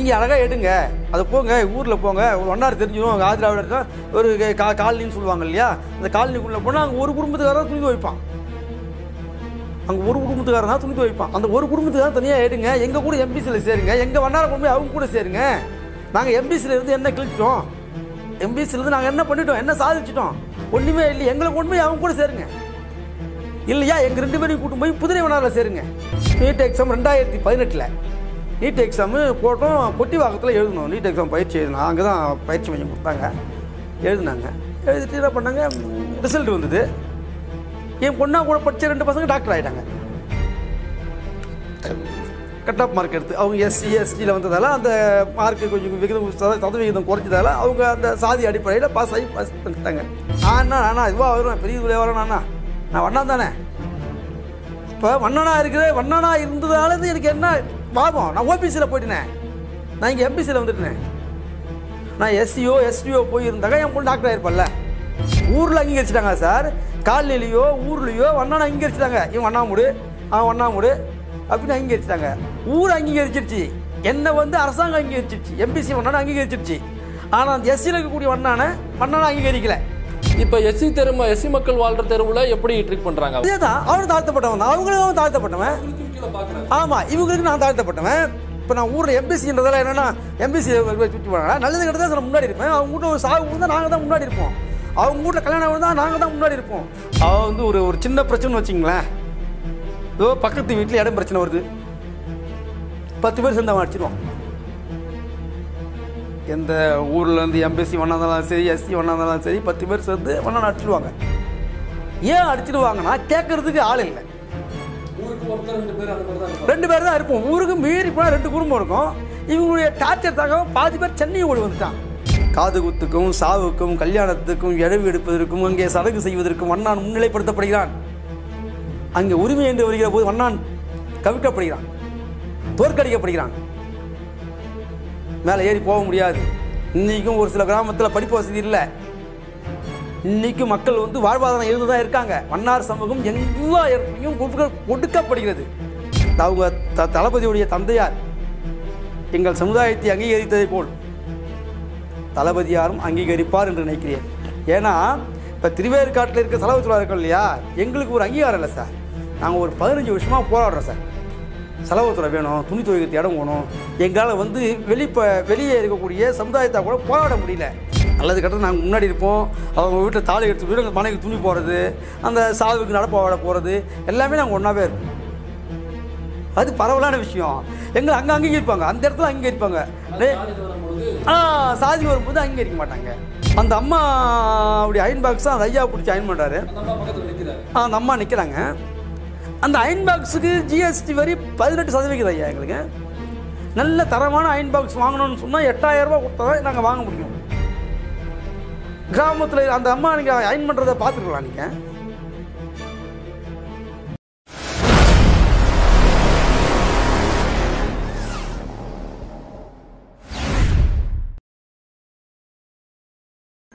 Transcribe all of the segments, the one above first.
நீங்கள் அழகாக எடுங்க அதை போங்க ஊரில் போங்க ஒரு ஒன்னார் தெரிஞ்சிடும் அங்கே ஆதிராவிட ஒரு கா காலனின்னு சொல்லுவாங்க இல்லையா அந்த காலனிக்குள்ளே போனால் அங்கே ஒரு குடும்பத்துக்காரன் துணி துவைப்பான் அங்கே ஒரு குடும்பத்துக்காரன் தான் துணி துவைப்பான் அந்த ஒரு குடும்பத்துக்காரன் தனியாக எடுங்க எங்கள் கூட எம்பிசியில் சேருங்க எங்கள் வண்ணார கொண்டு போய் அவங்க கூட சேருங்க நாங்கள் எம்பிசியில் இருந்து என்ன கிழிச்சிட்டோம் எம்பிசிலேருந்து நாங்கள் என்ன பண்ணிட்டோம் என்ன சாதிச்சிட்டோம் ஒன்றுமே இல்லை எங்களை கொண்டு போய் அவங்க கூட சேருங்க இல்லையா எங்கள் ரெண்டு பேரையும் கூட்டும் போய் புதிரை வனாரில் சேருங்க நீட் எக்ஸாம் ரெண்டாயிரத்தி பதினெட்டில் நீட் எக்ஸாமு போட்டோம் வாகத்தில் எழுதணும் நீட் எக்ஸாம் பயிற்சி எழுதணும் அங்கே தான் பயிற்சி மையம் கொடுத்தாங்க எழுதினாங்க எழுதிட்டு என்ன பண்ணாங்க ரிசல்ட் வந்தது என் பொண்ணாக கூட படித்த ரெண்டு பசங்க டாக்டர் ஆகிட்டாங்க கட் ஆஃப் மார்க் எடுத்து அவங்க எஸ்சி எஸ்டியில் வந்ததால் அந்த மார்க்கு கொஞ்சம் விகிதம் சதவிகிதம் குறைச்சதால அவங்க அந்த சாதி அடிப்படையில் பாஸ் ஆகி பாஸ் பண்ணிட்டாங்க நான் நானா இதுவாக வரும் பெரிய இதுவாக வரும் அண்ணா நான் வண்ணா தானே இப்போ வண்ணனா இருக்குது வண்ணனா இருந்ததால எனக்கு என்ன வாபம் நான் ஓபிசியில் போயிட்டேனே நான் இங்கே எம்பிசியில் வந்துட்டேனே நான் எஸ்சியோ எஸ்டியோ போயிருந்தாக்க என் பொண்ணு டாக்டர் ஆயிருப்பல்ல ஊரில் அங்கீகரிச்சிட்டாங்க சார் காலையிலையோ ஊர்லேயோ வண்ணான அங்கீகரிச்சிட்டாங்க இவன் வண்ணாமூடு அவன் வண்ணாமூடு அப்படின்னு அங்கீகரிச்சிட்டாங்க ஊர் அங்கீகரிச்சிருச்சு என்னை வந்து அரசாங்கம் அங்கீகரிச்சிருச்சு எம்பிசி வண்ணான்னு அங்கீகரிச்சிருச்சு ஆனால் அந்த எஸ்சியில் இருக்கக்கூடிய வண்ணான வண்ணான அங்கீகரிக்கலை இப்போ எஸ்சி தெரு எஸ்சி மக்கள் வாழ்ற தெருவில் எப்படி ட்ரீட் பண்ணுறாங்க அதே தான் அவரும் தாழ்த்தப்பட்டவன் அவங்களும் தாழ்த்தப்பட்டவன் ஆமாம் இவங்களுக்கு நான் தாழ்த்தப்பட்டவன் இப்போ நான் ஊரில் எம்பிசின்றதால என்னென்னா எம்பிசி சுற்றி போனாங்க நல்லது கிட்ட தான் முன்னாடி இருப்பேன் அவங்க வீட்டில் ஒரு சாகு தான் நாங்கள் தான் முன்னாடி இருப்போம் அவங்க வீட்டில் கல்யாணம் தான் நாங்கள் தான் முன்னாடி இருப்போம் அவள் வந்து ஒரு ஒரு சின்ன பிரச்சனை வச்சுங்களேன் ஏதோ பக்கத்து வீட்டில் இடம் பிரச்சனை வருது பத்து பேர் சேர்ந்து அவன் அடிச்சிடுவான் எந்த ஊர்லேருந்து எம்பிசி ஒன்றா இருந்தாலும் சரி எஸ்சி ஒன்றா இருந்தாலும் சரி பத்து பேர் சேர்ந்து ஒன்றா அடிச்சிடுவாங்க ஏன் அடிச்சிடுவாங்கன்னா கேட்கறதுக்கு ஆள் இல்லை ரெண்டு பேர் தான் இருப்போம் ஊருக்கு மீறி போனால் ரெண்டு குடும்பம் இருக்கும் இவங்களுடைய டார்ச்சர் தாங்க பாதி பேர் சென்னை ஓடி வந்துட்டான் காது குத்துக்கும் சாவுக்கும் கல்யாணத்துக்கும் இழவு எடுப்பதற்கும் அங்கே சடங்கு செய்வதற்கும் வண்ணான் முன்னிலைப்படுத்தப்படுகிறான் அங்கே உரிமை என்று வருகிற போது வண்ணான் கவிழ்க்கப்படுகிறான் தோற்கடிக்கப்படுகிறான் மேலே ஏறி போக முடியாது இன்றைக்கும் ஒரு சில கிராமத்தில் படிப்பு வசதி இல்லை இன்னைக்கு மக்கள் வந்து வாழ்வாதாரம் இருந்து தான் இருக்காங்க மன்னார் சமூகம் எல்லா இடத்துலையும் ஒடுக்கப்படுகிறது அவங்க த தளபதியுடைய தந்தையார் எங்கள் சமுதாயத்தை அங்கீகரித்ததை போல் தளபதியாரும் அங்கீகரிப்பார் என்று நினைக்கிறேன் ஏன்னா இப்போ திருவேற்காட்டில் இருக்க செலவு தொழிலாளர்கள் இல்லையா எங்களுக்கு ஒரு அங்கீகாரம் இல்லை சார் நாங்கள் ஒரு பதினஞ்சு வருஷமாக போராடுறோம் சார் செலவுத்துறை வேணும் துணி துவைக்கிறது இடம் வேணும் எங்களால் வந்து வெளிப்ப வெளியே இருக்கக்கூடிய சமுதாயத்தை கூட போராட முடியல அல்லது கட்ட நாங்கள் முன்னாடி இருப்போம் அவங்க வீட்டில் தாலி எடுத்து போய் எங்கள் மனைவி துணி போகிறது அந்த சாவுக்கு வாழ போகிறது எல்லாமே நாங்கள் ஒன்றாவே இருப்போம் அது பரவலான விஷயம் எங்களை அங்கே அங்கேயும் இருப்பாங்க அந்த இடத்துல அங்கே இருப்பாங்க ஆனால் சாதி வரும்போது அங்கே இருக்க மாட்டாங்க அந்த அம்மா அப்படி அயன் பாக்ஸ் அந்த ஐயா பிடிச்சி அயன் பண்ணுறாரு அந்த அம்மா நிற்கிறாங்க அந்த அயன் பாக்ஸுக்கு ஜிஎஸ்டி வரி பதினெட்டு சதவீதம் ஐயா எங்களுக்கு நல்ல தரமான அயன் பாக்ஸ் வாங்கணும்னு சொன்னால் ரூபா கொடுத்தா நாங்கள் வாங்க முடியும் கிராமத்தில் அந்த அம்மா நீங்கள் அயன் பண்ணுறதை பார்த்துருக்கலாம் நீங்கள்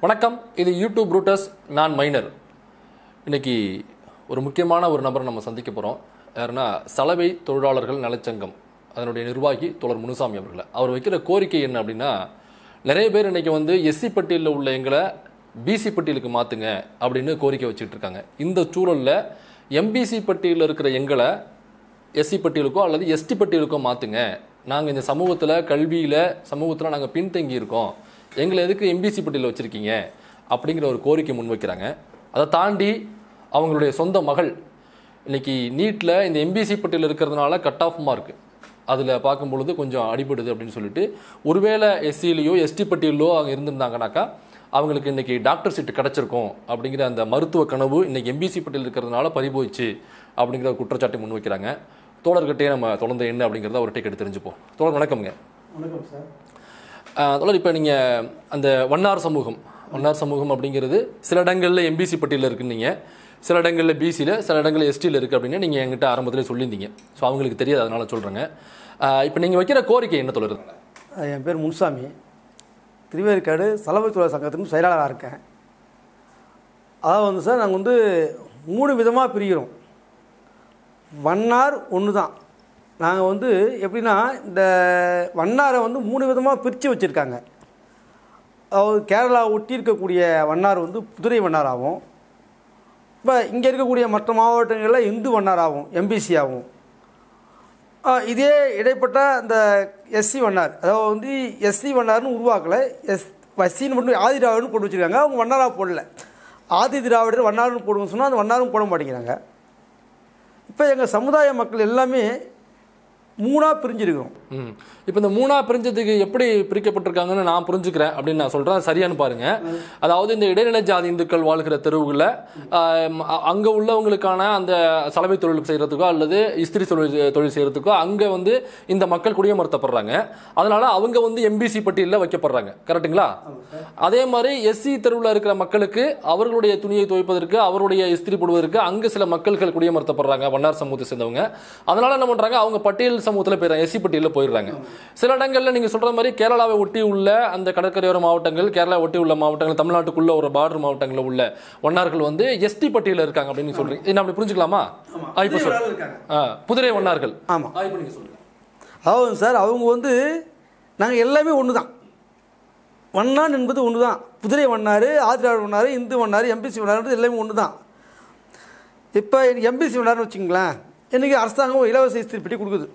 வணக்கம் இது யூடியூப் ரூட்டர்ஸ் நான் மைனர் இன்றைக்கி ஒரு முக்கியமான ஒரு நபரை நம்ம சந்திக்க போகிறோம் யாருன்னா சலவை தொழிலாளர்கள் நலச்சங்கம் அதனுடைய நிர்வாகி தோழர் முனுசாமி அவர்களை அவர் வைக்கிற கோரிக்கை என்ன அப்படின்னா நிறைய பேர் இன்றைக்கி வந்து எஸ்சி பட்டியலில் உள்ள எங்களை பிசி பட்டியலுக்கு மாற்றுங்க அப்படின்னு கோரிக்கை வச்சுட்டு இருக்காங்க இந்த சூழலில் எம்பிசி பட்டியலில் இருக்கிற எங்களை எஸ்சி பட்டியலுக்கோ அல்லது எஸ்டி பட்டியலுக்கோ மாற்றுங்க நாங்கள் இந்த சமூகத்தில் கல்வியில் சமூகத்தில் நாங்கள் பின்தங்கி இருக்கோம் எங்களை எதுக்கு எம்பிசி பட்டியலில் வச்சுருக்கீங்க அப்படிங்கிற ஒரு கோரிக்கை முன்வைக்கிறாங்க அதை தாண்டி அவங்களுடைய சொந்த மகள் இன்றைக்கி நீட்டில் இந்த எம்பிசி பட்டியல் இருக்கிறதுனால கட் ஆஃப் மார்க் அதில் பார்க்கும்பொழுது கொஞ்சம் அடிபடுது அப்படின்னு சொல்லிட்டு ஒருவேளை எஸ்சிலேயோ எஸ்டி பட்டியலோ அங்கே இருந்திருந்தாங்கனாக்கா அவங்களுக்கு இன்றைக்கி டாக்டர் சீட்டு கிடச்சிருக்கும் அப்படிங்கிற அந்த மருத்துவ கனவு இன்றைக்கி எம்பிசி பட்டியல் இருக்கிறதுனால பறிபோயிச்சு அப்படிங்கிற ஒரு குற்றச்சாட்டை முன்வைக்கிறாங்க தோழர்கிட்டே நம்ம தொடர்ந்து என்ன அப்படிங்கிறத ஒரு டிக்கெட் தெரிஞ்சுப்போம் தோழர் வணக்கம்ங்க வணக்கம் சார் தோழர் இப்போ நீங்கள் அந்த வன்னார் சமூகம் வன்னார் சமூகம் அப்படிங்கிறது சில இடங்களில் எம்பிசி பட்டியலில் நீங்கள் சில இடங்களில் பிசியில் சில இடங்களில் எஸ்டியில் இருக்குது அப்படின்னு நீங்கள் எங்கிட்ட ஆரம்பத்தில் சொல்லியிருந்தீங்க ஸோ அவங்களுக்கு தெரியாது அதனால் சொல்கிறேங்க இப்போ நீங்கள் வைக்கிற கோரிக்கை என்ன தொடருங்க என் பேர் முன்சாமி திருவேற்காடு சலவை தொழில் சங்கத்தின் செயலாளராக இருக்கேன் அதாவது வந்து சார் நாங்கள் வந்து மூணு விதமாக பிரிகிறோம் வண்ணார் ஒன்று தான் நாங்கள் வந்து எப்படின்னா இந்த வண்ணாரை வந்து மூணு விதமாக பிரித்து வச்சுருக்காங்க அதாவது கேரளா ஒட்டி இருக்கக்கூடிய வண்ணார் வந்து புதுரை வண்ணாராகவும் இப்போ இங்கே இருக்கக்கூடிய மற்ற மாவட்டங்களில் இந்து வண்ணாராகவும் எம்பிசியாகவும் இதே இடைப்பட்ட அந்த எஸ்சி வண்ணார் அதாவது வந்து எஸ்சி வண்ணார்னு உருவாக்கலை எஸ் வசின்னு மட்டும் ஆதி திராவிடர்னு போட்டு வச்சுருக்காங்க அவங்க வண்ணாராக போடல ஆதி திராவிடர் வண்ணார்னு போடுவோம் சொன்னால் அந்த வண்ணாரும் போட மாட்டேங்கிறாங்க இப்போ எங்கள் சமுதாய மக்கள் எல்லாமே மூணாக பிரிஞ்சிருக்கிறோம் இப்போ இந்த மூணாக பிரிஞ்சதுக்கு எப்படி பிரிக்கப்பட்டிருக்காங்கன்னு நான் புரிஞ்சுக்கிறேன் அப்படின்னு நான் சொல்கிறேன் சரியானு பாருங்கள் அதாவது இந்த இடைநிலை ஜாதி இந்துக்கள் வாழ்கிற தெருவுகளில் அங்கே உள்ளவங்களுக்கான அந்த சலவை தொழில் செய்கிறதுக்கோ அல்லது இஸ்திரி தொழில் தொழில் செய்கிறதுக்கோ அங்கே வந்து இந்த மக்கள் குடியமர்த்தப்படுறாங்க அதனால் அவங்க வந்து எம்பிசி பட்டியலில் வைக்கப்படுறாங்க கரெக்டுங்களா அதே மாதிரி எஸ்சி தெருவில் இருக்கிற மக்களுக்கு அவர்களுடைய துணியை துவைப்பதற்கு அவருடைய இஸ்திரி போடுவதற்கு அங்கே சில மக்கள்கள் குடியமர்த்தப்படுறாங்க வண்ணார் சமூகத்தை சேர்ந்தவங்க அதனால் என்ன பண்ணுறாங்க அவங்க பட்டியல் சமூகத்தில் போயிடுறாங்க எஸ்சி பட்டியலில் போயிடுறாங்க சில இடங்களில் நீங்கள் சொல்கிற மாதிரி கேரளாவை ஒட்டி உள்ள அந்த கடற்கரையோர மாவட்டங்கள் கேரளா ஒட்டி உள்ள மாவட்டங்கள் தமிழ்நாட்டுக்குள்ள ஒரு பார்டர் மாவட்டங்களில் உள்ள ஒன்னார்கள் வந்து எஸ்டி பட்டியலில் இருக்காங்க அப்படின்னு சொல்கிறீங்க என்ன அப்படி புரிஞ்சுக்கலாமா இப்போ சொல்லுங்கள் புதிரை ஒன்னார்கள் ஆமாம் அதாவது சார் அவங்க வந்து நாங்கள் எல்லாமே ஒன்று தான் வண்ணான் என்பது ஒன்று தான் குதிரை வண்ணார் ஆதிராவிட வண்ணார் இந்து வண்ணார் எம்பிசி வண்ணார்ன்றது எல்லாமே ஒன்று தான் இப்போ எம்பிசி வண்ணார்னு வச்சுங்களேன் இன்றைக்கி அரசாங்கம் இலவச இஸ்திரி பெட்டி கொடுக்குது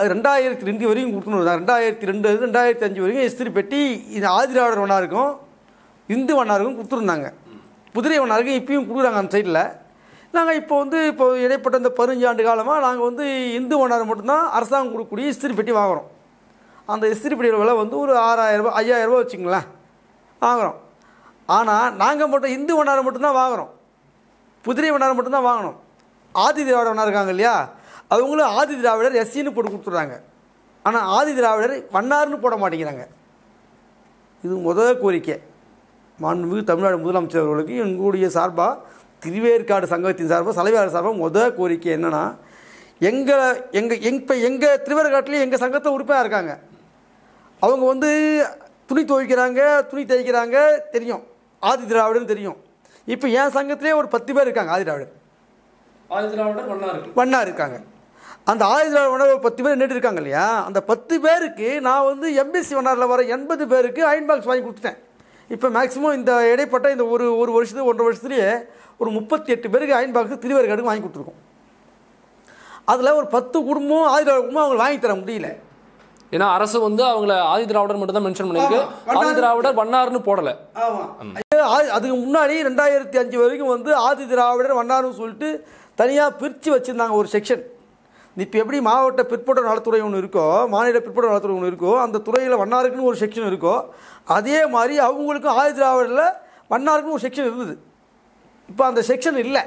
அது ரெண்டாயிரத்தி ரெண்டு வரைக்கும் கொடுக்கணும் ரெண்டாயிரத்தி ரெண்டு ரெண்டாயிரத்தி அஞ்சு வரைக்கும் இஸ்திரி பெட்டி இது ஆதிராவிடர் ஒன்றா இருக்கும் இந்து ஒன்றா இருக்கும் கொடுத்துருந்தாங்க புதிரை ஒன்றா இருக்கும் இப்பயும் கொடுக்குறாங்க அந்த சைடில் நாங்கள் இப்போ வந்து இப்போ இடைப்பட்ட இந்த பதினஞ்சு ஆண்டு காலமாக நாங்கள் வந்து இந்து ஒன்றார் மட்டும்தான் அரசாங்கம் கொடுக்கக்கூடிய இஸ்திரி பெட்டி வாங்குகிறோம் அந்த இஸ்திரி பெட்டியோட விலை வந்து ஒரு ஆறாயிரரூபா ஐயாயிரரூபா வச்சுங்களேன் வாங்குகிறோம் ஆனால் நாங்கள் மட்டும் இந்து ஒன்றார் மட்டும்தான் வாங்குகிறோம் புதிரை ஒன்றார் மட்டும்தான் வாங்கணும் ஆதி தேவாரம் ஒன்றா இருக்காங்க இல்லையா அவங்களும் ஆதி திராவிடர் எஸ்சின்னு போட்டு கொடுத்துட்றாங்க ஆனால் ஆதி திராவிடர் வண்ணாருன்னு போட மாட்டேங்கிறாங்க இது முதல் கோரிக்கை மாண்புமிகு தமிழ்நாடு முதலமைச்சர் அவர்களுக்கு எங்களுடைய சார்பாக திருவேற்காடு சங்கத்தின் சார்பாக சலவையாளர் சார்பாக முதல் கோரிக்கை என்னென்னா எங்களை எங்கள் எங் இப்போ எங்கள் திருவேற்காட்டிலேயே எங்கள் சங்கத்தை உறுப்பாக இருக்காங்க அவங்க வந்து துணி துவைக்கிறாங்க துணி தைக்கிறாங்க தெரியும் ஆதி திராவிடன்னு தெரியும் இப்போ என் சங்கத்திலே ஒரு பத்து பேர் இருக்காங்க ஆதி திராவிடர் ஆதி திராவிடர் வண்ணா இருக்காங்க அந்த ஆயிரத்தி தொள்ளாயிரம் பத்து பேர் இருக்காங்க இல்லையா அந்த பத்து பேருக்கு நான் வந்து எம்பிஎஸ்சி வண்ணாரில் வர எண்பது பேருக்கு அயன் பாக்ஸ் வாங்கி கொடுத்துட்டேன் இப்போ மேக்ஸிமம் இந்த இடைப்பட்ட இந்த ஒரு ஒரு வருஷத்து ஒன்றரை வருஷத்துலேயே ஒரு முப்பத்தி எட்டு பேருக்கு அயன் பாக்ஸ் திருவேறு கார்டுக்கு வாங்கி கொடுத்துருக்கோம் அதில் ஒரு பத்து குடும்பம் ஆயிரத்தி குடும்பம் அவங்க வாங்கி தர முடியல ஏன்னா அரசு வந்து அவங்கள ஆதி திராவிடர் மட்டும் தான் மென்ஷன் பண்ணிருக்கு ஆதி திராவிடர் வண்ணாருன்னு போடலை அதுக்கு முன்னாடி ரெண்டாயிரத்தி அஞ்சு வரைக்கும் வந்து ஆதி திராவிடர் வண்ணாருன்னு சொல்லிட்டு தனியாக பிரித்து வச்சுருந்தாங்க ஒரு செக்ஷன் இப்போ எப்படி மாவட்ட பிற்பட்ட நலத்துறை ஒன்று இருக்கோ மாநில பிற்பட்ட நலத்துறை ஒன்று இருக்கோ அந்த துறையில் வண்ணாருக்குன்னு ஒரு செக்ஷன் இருக்கோ அதே மாதிரி அவங்களுக்கும் ஆதி திராவிடில் வண்ணாருக்குன்னு ஒரு செக்ஷன் இருந்தது இப்போ அந்த செக்ஷன் இல்லை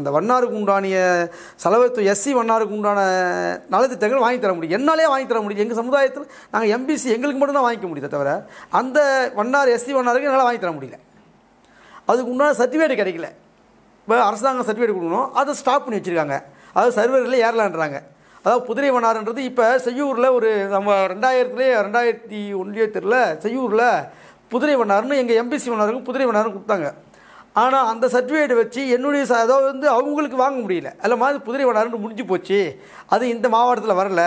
அந்த வண்ணாருக்கு உண்டானிய செலவத்து எஸ்சி வண்ணாருக்கு உண்டான நலத்திட்டங்கள் வாங்கி தர முடியும் என்னாலே வாங்கி தர முடியும் எங்கள் சமுதாயத்தில் நாங்கள் எம்பிசி எங்களுக்கு மட்டும்தான் வாங்கிக்க முடியுது தவிர அந்த வண்ணார் எஸ்சி வண்ணாருக்கு என்னால் வாங்கி தர முடியல அதுக்கு உண்டான சர்டிஃபிகேட் கிடைக்கல இப்போ அரசாங்கம் சர்டிஃபிகேட் கொடுக்கணும் அதை ஸ்டாப் பண்ணி வச்சுருக்காங்க அதாவது சர்வரில் ஏறலான்றாங்க அதாவது புதிரை வனாருன்றது இப்போ செய்யூரில் ஒரு நம்ம ரெண்டாயிரத்துலேயே ரெண்டாயிரத்தி ஒன்றியோ தெரில செய்யூரில் புதிரை வனாருன்னு எங்கள் எம்பிசி வனாருக்கும் புதிரை வனாரும் கொடுத்தாங்க ஆனால் அந்த சர்டிஃபிகேட் வச்சு என்னுடைய அதாவது வந்து அவங்களுக்கு வாங்க முடியல அதில் மாதிரி புதிரை வனாருன்னு முடிஞ்சு போச்சு அது இந்த மாவட்டத்தில் வரல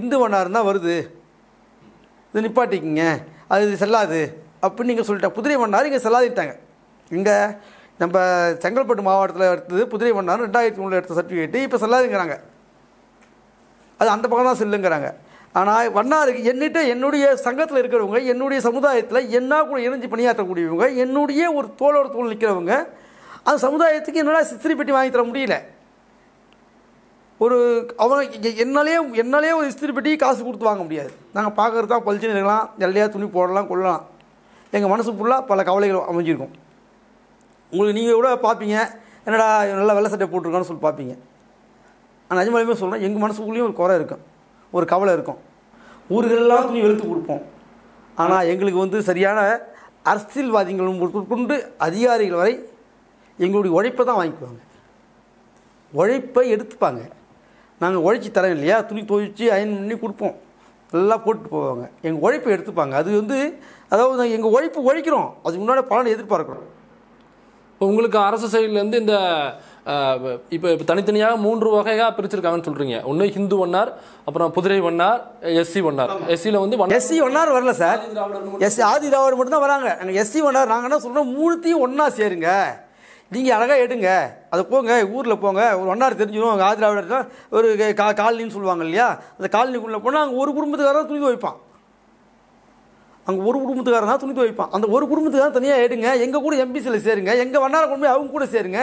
இந்து வனாரம் தான் வருது இது நிப்பாட்டிக்கிங்க அது செல்லாது அப்படின்னு நீங்கள் சொல்லிட்டேன் புதிரை வனார் இங்கே செல்லாதிட்டாங்க இங்கே நம்ம செங்கல்பட்டு மாவட்டத்தில் எடுத்தது புதிரை மன்னார் ரெண்டாயிரத்தி மூணில் எடுத்த சர்டிஃபிகேட்டு இப்போ செல்லாதுங்கிறாங்க அது அந்த பக்கம் தான் செல்லுங்கிறாங்க ஆனால் வண்ணாருக்கு என்னிட்ட என்னுடைய சங்கத்தில் இருக்கிறவங்க என்னுடைய சமுதாயத்தில் என்ன கூட இணைஞ்சு பணியாற்றக்கூடியவங்க என்னுடைய ஒரு தோளோட தோல் நிற்கிறவங்க அந்த சமுதாயத்துக்கு என்னால் சித்திரி பெட்டி வாங்கி தர முடியல ஒரு அவங்க என்னாலே என்னாலே ஒரு இஸ்திரி பெட்டி காசு கொடுத்து வாங்க முடியாது நாங்கள் பார்க்குறது தான் இருக்கலாம் எல்லையாக துணி போடலாம் கொள்ளலாம் எங்கள் மனசு ஃபுல்லாக பல கவலைகள் அமைஞ்சிருக்கும் உங்களுக்கு நீங்கள் கூட பார்ப்பீங்க என்னடா நல்லா வெள்ளை சட்டை போட்டிருக்கான்னு சொல்லி பார்ப்பீங்க ஆனால் நிஜமாலுமே சொல்கிறேன் எங்கள் மனசுக்குள்ளேயும் ஒரு குறை இருக்கும் ஒரு கவலை இருக்கும் ஊர்களெல்லாம் துணி வெளுத்து கொடுப்போம் ஆனால் எங்களுக்கு வந்து சரியான அரசியல்வாதிகளும் கொண்டு அதிகாரிகள் வரை எங்களுடைய உழைப்பை தான் வாங்கிக்குவாங்க உழைப்பை எடுத்துப்பாங்க நாங்கள் உழைச்சி தரோம் இல்லையா துணி துவைச்சி அயன் பண்ணி கொடுப்போம் எல்லாம் போட்டு போவாங்க எங்கள் உழைப்பை எடுத்துப்பாங்க அது வந்து அதாவது நாங்கள் எங்கள் உழைப்பு உழைக்கிறோம் அதுக்கு முன்னாடி பலனை எதிர்பார்க்குறோம் இப்போ உங்களுக்கு அரசு சைட்லேருந்து இந்த இப்போ இப்போ தனித்தனியாக மூன்று வகையாக பிரிச்சிருக்காங்கன்னு சொல்கிறீங்க ஒன்று ஹிந்து ஒன்னார் அப்புறம் புதிரை ஒன்னார் எஸ்சி ஒன்னார் எஸ்சியில் வந்து எஸ்சி ஒன்னார் வரல சார் எஸ்சி ஆதி திராவிடர் மட்டும்தான் வராங்க நாங்கள் எஸ்சி ஒன்னார் நாங்கள் என்ன சொல்கிறோம் மூணுத்தையும் ஒன்றா சேருங்க நீங்கள் அழகாக எடுங்க அதை போங்க ஊரில் போங்க ஒரு ஒன்னார் தெரிஞ்சிடும் அங்கே திராவிடர் ஒரு கா காலனின்னு சொல்லுவாங்க இல்லையா அந்த காலனிக்குள்ளே போனால் அங்கே ஒரு குடும்பத்துக்காரன் துணி வைப்பான் அங்கே ஒரு குடும்பத்துக்காரன் தான் துணி துவைப்பான் அந்த ஒரு குடும்பத்துக்காரன் தனியாக எடுங்க எங்கள் கூட எம்பிசியில் சேருங்க எங்கள் வண்ணார கொண்டு அவங்க கூட சேருங்க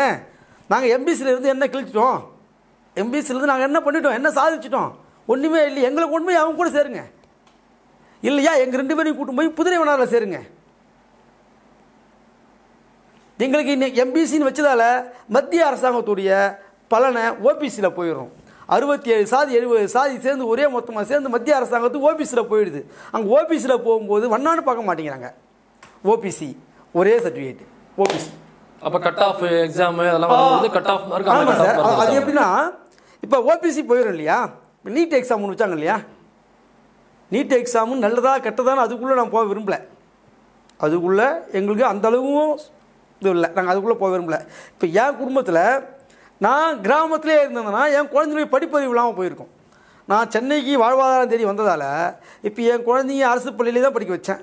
நாங்கள் எம்பிசியில் இருந்து என்ன கிழிச்சிட்டோம் எம்பிசியிலேருந்து நாங்கள் என்ன பண்ணிட்டோம் என்ன சாதிச்சிட்டோம் ஒன்றுமே இல்லை எங்களை கொண்டு போய் அவங்க கூட சேருங்க இல்லையா எங்கள் ரெண்டு பேரையும் கூட்டும் போய் புதிரை வண்ணாரில் சேருங்க எங்களுக்கு இன்னைக்கு எம்பிசின்னு வச்சதால் மத்திய அரசாங்கத்துடைய பலனை ஓபிசியில் போயிடும் அறுபத்தி ஏழு சாதி எழுபது சாதி சேர்ந்து ஒரே மொத்தமாக சேர்ந்து மத்திய அரசாங்கத்து ஓபிஸில் போயிடுது அங்கே ஓபிஸில் போகும்போது வண்ணானு பார்க்க மாட்டேங்கிறாங்க ஓபிசி ஒரே சர்டிஃபிகேட் ஓபிசி அப்போ கட் ஆஃப் எக்ஸாம் அதெல்லாம் கட் ஆஃப் சார் அது எப்படின்னா இப்போ ஓபிசி போயிடும் இல்லையா நீட் எக்ஸாம் ஒன்று வச்சாங்க இல்லையா நீட் எக்ஸாமும் நல்லதாக கெட்டதானு அதுக்குள்ளே நான் போக விரும்பலை அதுக்குள்ளே எங்களுக்கு அந்தளவும் இது இல்லை நாங்கள் அதுக்குள்ளே போக விரும்பலை இப்போ என் குடும்பத்தில் நான் கிராமத்திலே இருந்ததுன்னா என் குழந்தைங்களுக்கு படிப்பறிவு இல்லாமல் போயிருக்கோம் நான் சென்னைக்கு வாழ்வாதாரம் தேடி வந்ததால் இப்போ என் குழந்தைங்க அரசு பள்ளியிலே தான் படிக்க வச்சேன்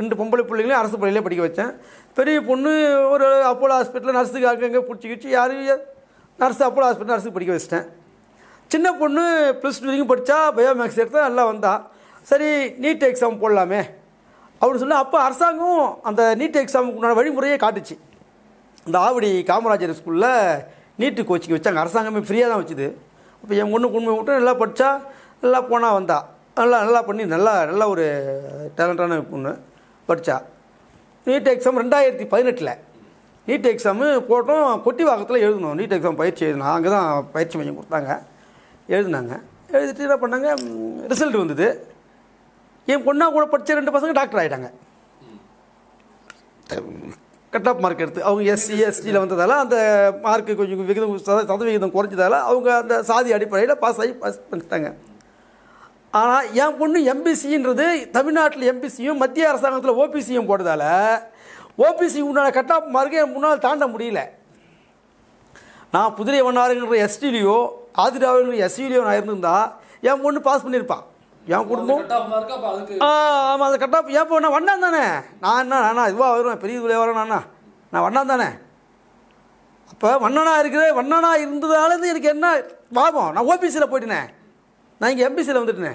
ரெண்டு பொம்பளை பிள்ளைங்களையும் அரசு பள்ளியிலே படிக்க வச்சேன் பெரிய பொண்ணு ஒரு அப்போலோ ஹாஸ்பிட்டலில் நர்ஸுக்கு அங்கங்கே கிடிச்சி யாரும் நர்ஸ் அப்போலோ ஹாஸ்பிட்டல் நர்ஸுக்கு படிக்க வச்சிட்டேன் சின்ன பொண்ணு ப்ளஸ் டூ வரைக்கும் படித்தா பயோமேக்ஸ் எடுத்தால் நல்லா வந்தா சரி நீட் எக்ஸாம் போடலாமே அப்படின்னு சொல்லி அப்போ அரசாங்கம் அந்த நீட் எக்ஸாமுக்கு உண்டான வழிமுறையை காட்டுச்சு இந்த ஆவடி காமராஜர் ஸ்கூலில் நீட்டு கோச்சிங் வச்சாங்க அரசாங்கமே ஃப்ரீயாக தான் வச்சுது இப்போ என் ஒன்று குடும்பம் விட்டு நல்லா படித்தா நல்லா போனால் வந்தா நல்லா நல்லா பண்ணி நல்லா நல்ல ஒரு டேலண்டான பொண்ணு படித்தா நீட் எக்ஸாம் ரெண்டாயிரத்தி பதினெட்டில் நீட் எக்ஸாமு போட்டோம் கொட்டி வாக்கத்தில் எழுதணும் நீட் எக்ஸாம் பயிற்சி எழுதினா அங்கே தான் பயிற்சி மையம் கொடுத்தாங்க எழுதினாங்க எழுதிட்டு என்ன பண்ணாங்க ரிசல்ட் வந்தது என் பொண்ணாக கூட படித்த ரெண்டு பசங்க டாக்டர் ஆகிட்டாங்க கட் ஆஃப் மார்க் எடுத்து அவங்க எஸ்சி எஸ்டியில் வந்ததால் அந்த மார்க்கு கொஞ்சம் விகிதம் சதவிகிதம் குறைஞ்சதால் அவங்க அந்த சாதி அடிப்படையில் பாஸ் ஆகி பாஸ் பண்ணிட்டாங்க ஆனால் என் பொண்ணு எம்பிசின்றது தமிழ்நாட்டில் எம்பிசியும் மத்திய அரசாங்கத்தில் ஓபிசியும் போட்டதால் ஓபிசி உண்டான கட் ஆஃப் மார்க்கை முன்னால் தாண்ட முடியல நான் புதிரை வண்ணாருங்கிற எஸ்டிலையோ ஆதிராவுங்கிற எஸ்சிலையோ நான் இருந்திருந்தால் என் பொண்ணு பாஸ் பண்ணியிருப்பான் என் குடும்பம் ஆமாம் அது கட்டாப் ஏன் போனா வண்ணான் தானே நான் என்ன நானா இதுவாக வருவேன் பெரிய இதுலேயே வரேன் நானா நான் வண்ணான் தானே அப்போ வண்ணனாக இருக்கிற வண்ணனாக இருந்து எனக்கு என்ன லாபம் நான் ஓபிசியில் போயிட்டேனே நான் இங்கே எம்பிசியில் வந்துட்டேனே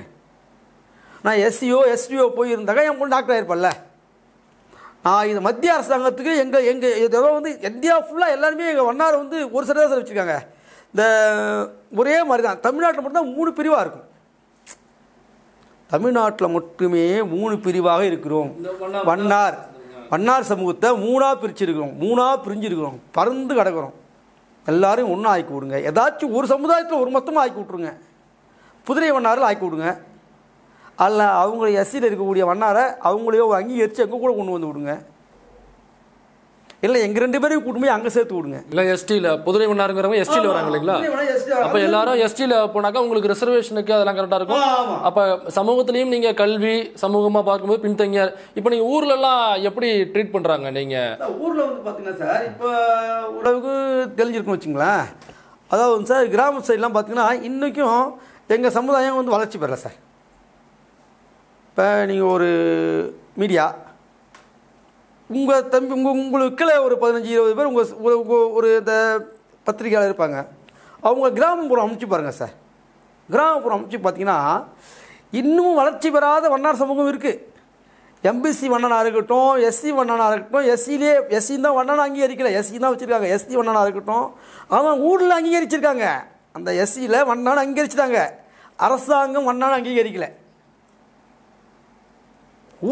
நான் எஸ்சியோ எஸ்டிஓ போயிருந்தாக்க என் பொண்ணு டாக்டர் ஆயிருப்பல்ல நான் இது மத்திய அரசாங்கத்துக்கு எங்கள் எங்கள் ஏதோ வந்து இந்தியா ஃபுல்லாக எல்லாருமே எங்கள் வண்ணாரை வந்து ஒரு சில தான் வச்சுருக்காங்க இந்த ஒரே மாதிரி தான் தமிழ்நாட்டில் மட்டும்தான் மூணு பிரிவாக இருக்கும் தமிழ்நாட்டில் மட்டுமே மூணு பிரிவாக இருக்கிறோம் வண்ணார் வண்ணார் சமூகத்தை மூணாக பிரிச்சிருக்கிறோம் மூணாக பிரிஞ்சிருக்கிறோம் பறந்து கிடக்கிறோம் எல்லாரையும் ஒன்றா ஆக்கி விடுங்க ஏதாச்சும் ஒரு சமுதாயத்தில் ஒரு மொத்தமாக ஆக்கி விட்ருங்க புதிரை வண்ணாரில் ஆக்கி விடுங்க அல்ல அவங்கள எஸ்சியில் இருக்கக்கூடிய வண்ணாரை அவங்களையோ அங்கீகரித்து எங்கே கூட கொண்டு வந்து விடுங்க இல்லை எங்கள் ரெண்டு பேரும் கூட்டு போய் அங்கே சேர்த்து விடுங்க இல்லை எஸ்டியில் புதுரை மன்னாருங்கிறவங்க எஸ்டியில் வராங்க இல்லைங்களா அப்போ எல்லாரும் எஸ்டியில் போனாக்கா உங்களுக்கு ரிசர்வேஷனுக்கு அதெல்லாம் கரெக்டாக இருக்கும் அப்போ சமூகத்துலேயும் நீங்கள் கல்வி சமூகமாக பார்க்கும்போது பின்தங்கியார் இப்போ நீங்கள் ஊர்லலாம் எப்படி ட்ரீட் பண்ணுறாங்க நீங்கள் ஊரில் வந்து பார்த்தீங்கன்னா சார் இப்போ உறவுக்கு தெரிஞ்சிருக்கும் வச்சுங்களேன் அதாவது சார் கிராம சைட்லாம் பார்த்தீங்கன்னா இன்றைக்கும் எங்கள் சமுதாயம் வந்து வளர்ச்சி பெறல சார் இப்போ நீங்கள் ஒரு மீடியா உங்கள் தம்பி உங்கள் உங்களுக்கு ஒரு பதினஞ்சு இருபது பேர் உங்கள் உங்கள் ஒரு இந்த பத்திரிகையாளர் இருப்பாங்க அவங்க கிராமப்புறம் அமுச்சு பாருங்கள் சார் கிராமப்புறம் அமுச்சு பார்த்தீங்கன்னா இன்னமும் வளர்ச்சி பெறாத வண்ணார் சமூகம் இருக்குது எம்பிசி வண்ணனாக இருக்கட்டும் எஸ்சி வண்ணனாக இருக்கட்டும் எஸ்சிலே எஸ்சி தான் வண்ணனை அங்கீகரிக்கல எஸ்சி தான் வச்சுருக்காங்க எஸ்சி வண்ணனாக இருக்கட்டும் அவன் ஊரில் அங்கீகரிச்சிருக்காங்க அந்த எஸ்சியில் வண்ணான் அங்கீகரிச்சிட்டாங்க அரசாங்கம் வண்ணான் அங்கீகரிக்கலை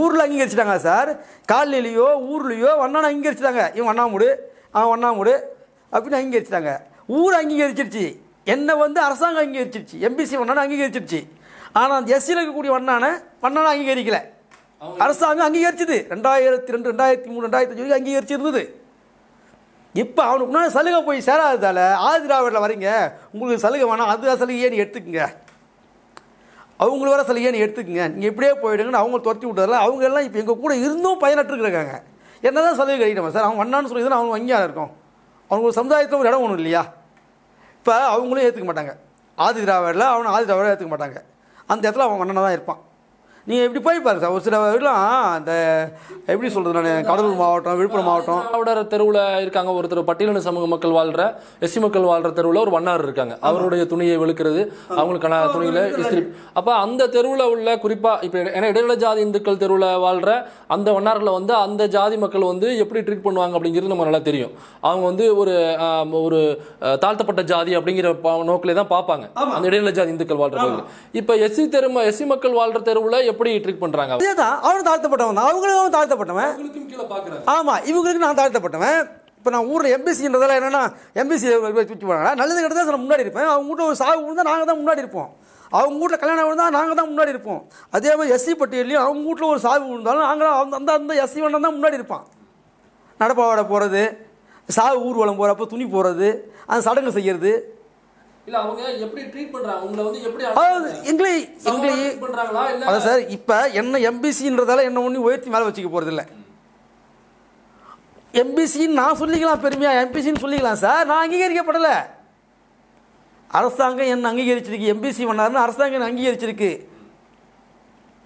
ஊரில் அங்கீகரிச்சிட்டாங்க சார் காலையிலையோ ஊர்லேயோ வண்ணான அங்கீகரிச்சிட்டாங்க இவன் வண்ணாமூடு அவன் வண்ணாமூடு அப்படின்னு அங்கீகரிச்சிட்டாங்க ஊர் அங்கீகரிச்சிருச்சு என்னை வந்து அரசாங்கம் அங்கீகரிச்சிருச்சு எம்பிசி வண்ணான அங்கீகரிச்சிருச்சு ஆனால் அந்த எஸ்சியில் இருக்கக்கூடிய வண்ணான வண்ணான அங்கீகரிக்கலை அரசாங்கம் அங்கீகரிச்சது ரெண்டாயிரத்தி ரெண்டு ரெண்டாயிரத்தி மூணு ரெண்டாயிரத்தி அஞ்சு அங்கீகரிச்சிருந்தது இப்போ அவனுக்கு முன்னாடி சலுகை போய் சேராததால் ஆதிராவிடில் வரீங்க உங்களுக்கு சலுகை வேணாம் அது சலுகையே நீ எடுத்துக்கங்க அவங்கள வர சலுகைன்னு எடுத்துக்கங்க நீங்கள் இப்படியே போயிடுங்கன்னு அவங்க துரத்தி விட்டதில்ல அவங்க எல்லாம் இப்போ எங்கள் கூட இருந்தும் பயனற்றுருக்காங்க என்ன தான் சலுகை கிடைக்கணும் சார் அவங்க வண்ணான்னு சொல்லி தான் அவங்க வங்கியாக இருக்கும் அவங்க ஒரு சமுதாயத்தில் ஒரு இடம் ஒன்றும் இல்லையா இப்போ அவங்களும் ஏற்றுக்க மாட்டாங்க ஆதி திராவிடில் அவனை ஆதி திராவிட ஏற்றுக்க மாட்டாங்க அந்த இடத்துல அவன் வண்ணனாக தான் இருப்பான் நீங்கள் எப்படி போய் பாருங்க சார் ஒரு சில வீடுலாம் அந்த எப்படி சொல்கிறது நான் கடலூர் மாவட்டம் விழுப்புரம் மாவட்டம் திராவிடர் தெருவில் இருக்காங்க ஒருத்தர் பட்டியலின சமூக மக்கள் வாழ்கிற எஸ்சி மக்கள் வாழ்கிற தெருவில் ஒரு வண்ணார் இருக்காங்க அவருடைய துணியை வெளுக்கிறது அவங்களுக்கான துணியில் இஸ்திரி அப்போ அந்த தெருவில் உள்ள குறிப்பாக இப்போ ஏன்னா இடைநிலை ஜாதி இந்துக்கள் தெருவில் வாழ்கிற அந்த வண்ணாரில் வந்து அந்த ஜாதி மக்கள் வந்து எப்படி ட்ரீட் பண்ணுவாங்க அப்படிங்கிறது நம்ம நல்லா தெரியும் அவங்க வந்து ஒரு ஒரு தாழ்த்தப்பட்ட ஜாதி அப்படிங்கிற நோக்கிலே தான் பார்ப்பாங்க அந்த இடைநிலை ஜாதி இந்துக்கள் வாழ்கிற இப்போ எஸ்சி தெரு எஸ்சி மக்கள் வாழ்கிற தெருவில் எப்படி ட்ரீட் பண்றாங்க இதே தான் அவனும் தாழ்த்தப்பட்டவன் தான் அவங்களும் தாழ்த்தப்பட்டவன் ஆமா இவங்களுக்கு நான் தாழ்த்தப்பட்டவன் இப்போ நான் ஊரில் எம்பிசின்றதால என்னென்னா எம்பிசி சுற்றி போனாங்க நல்லது கிட்ட நான் முன்னாடி இருப்பேன் அவங்க வீட்டில் ஒரு சாவு விழுந்தால் நாங்கள் தான் முன்னாடி இருப்போம் அவங்க வீட்டில் கல்யாணம் விழுந்தால் நாங்கள் தான் முன்னாடி இருப்போம் அதே மாதிரி எஸ்சி பட்டியலையும் அவங்க வீட்டில் ஒரு சாவு விழுந்தாலும் நாங்கள் அந்த அந்த அந்த எஸ்சி வண்ணம் தான் முன்னாடி இருப்பான் நடப்பாவோட போகிறது சாவு ஊர்வலம் போகிறப்ப துணி போகிறது அந்த சடங்கு செய்கிறது இல்ல அவங்க எப்படி ட்ரீட் பண்றாங்க உங்களை வந்து எப்படி அதாவது எங்களை எங்களை பண்றாங்களா இல்ல அதான் சார் இப்போ என்ன எம்பிசின்றதால என்ன ஒண்ணு உயர்த்தி மேலே வச்சுக்க போறது இல்லை எம்பிசின்னு நான் சொல்லிக்கலாம் பெருமையாக எம்பிசின்னு சொல்லிக்கலாம் சார் நான் அங்கீகரிக்கப்படலை அரசாங்கம் என்ன அங்கீகரிச்சிருக்கு எம்பிசி வண்ணார்னு அரசாங்கம் என்ன அங்கீகரிச்சிருக்கு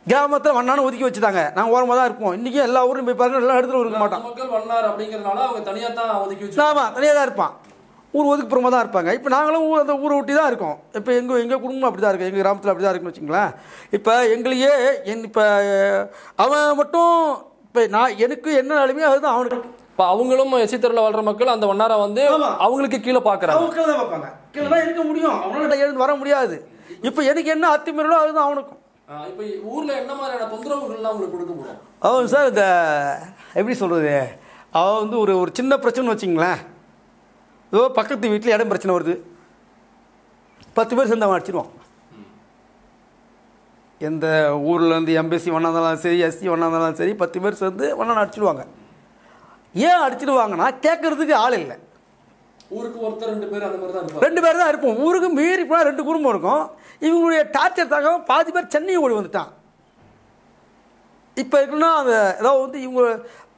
கிராமத்தில் வண்ணானு ஒதுக்கி வச்சுட்டாங்க நாங்கள் ஓரமாக தான் இருப்போம் இன்றைக்கும் எல்லா ஊரும் போய் பாருங்கள் எல்லா இடத்துல இருக்க மாட்டோம் மக்கள் வண்ணார் அப்படிங்கிறனால அவங்க தனியாக தான் ஒதுக்கி வச்சு ஆமாம் தனியாக தான் இருப்பான் ஊர் புறமாக தான் இருப்பாங்க இப்போ நாங்களும் ஊர் அந்த ஊரை ஒட்டி தான் இருக்கோம் இப்போ எங்கள் எங்கள் குடும்பம் அப்படி தான் இருக்குது எங்கள் கிராமத்தில் அப்படி தான் இருக்குன்னு வச்சுங்களேன் இப்போ எங்களையே என் இப்போ அவன் மட்டும் இப்போ நான் எனக்கு என்ன நிலைமையோ அதுதான் அவனுக்கு இப்போ அவங்களும் எசித்தரில் வாழ்ற மக்கள் அந்த ஒன்னாரை வந்து அவங்களுக்கு கீழே பார்க்குறாங்க அவங்க கீழே பார்ப்பாங்க கீழே தான் இருக்க முடியும் அவங்கள்ட்ட எழுந்து வர முடியாது இப்போ எனக்கு என்ன அத்துமீறலோ அதுதான் அவனுக்கும் இப்போ ஊரில் என்ன மாதிரியான தொந்தரவுகள்லாம் அவங்களுக்கு கொடுக்க முடியும் அவன் சார் இந்த எப்படி சொல்கிறது அவன் வந்து ஒரு ஒரு சின்ன பிரச்சனை வச்சுங்களேன் ஏதோ பக்கத்து வீட்டில் இடம் பிரச்சனை வருது பத்து பேர் சேர்ந்து அவன் அடிச்சிடுவான் எந்த ஊர்லேருந்து எம்பிசி ஒன்றாந்தாலும் இருந்தாலும் சரி எஸ்சி ஒன்றாந்தாலும் இருந்தாலும் சரி பத்து பேர் சேர்ந்து ஒன்றா அடிச்சிடுவாங்க ஏன் அடிச்சிடுவாங்கன்னா கேட்கறதுக்கு ஆள் இல்லை ஊருக்கு ஒருத்தர் ரெண்டு பேர் அந்த மாதிரி தான் ரெண்டு பேர் தான் இருப்போம் ஊருக்கு மீறி போனால் ரெண்டு குடும்பம் இருக்கும் இவங்களுடைய டார்ச்சர் தாங்க பாதி பேர் சென்னை ஓடி வந்துட்டான் இப்போ இருக்குன்னா அந்த ஏதாவது வந்து இவங்க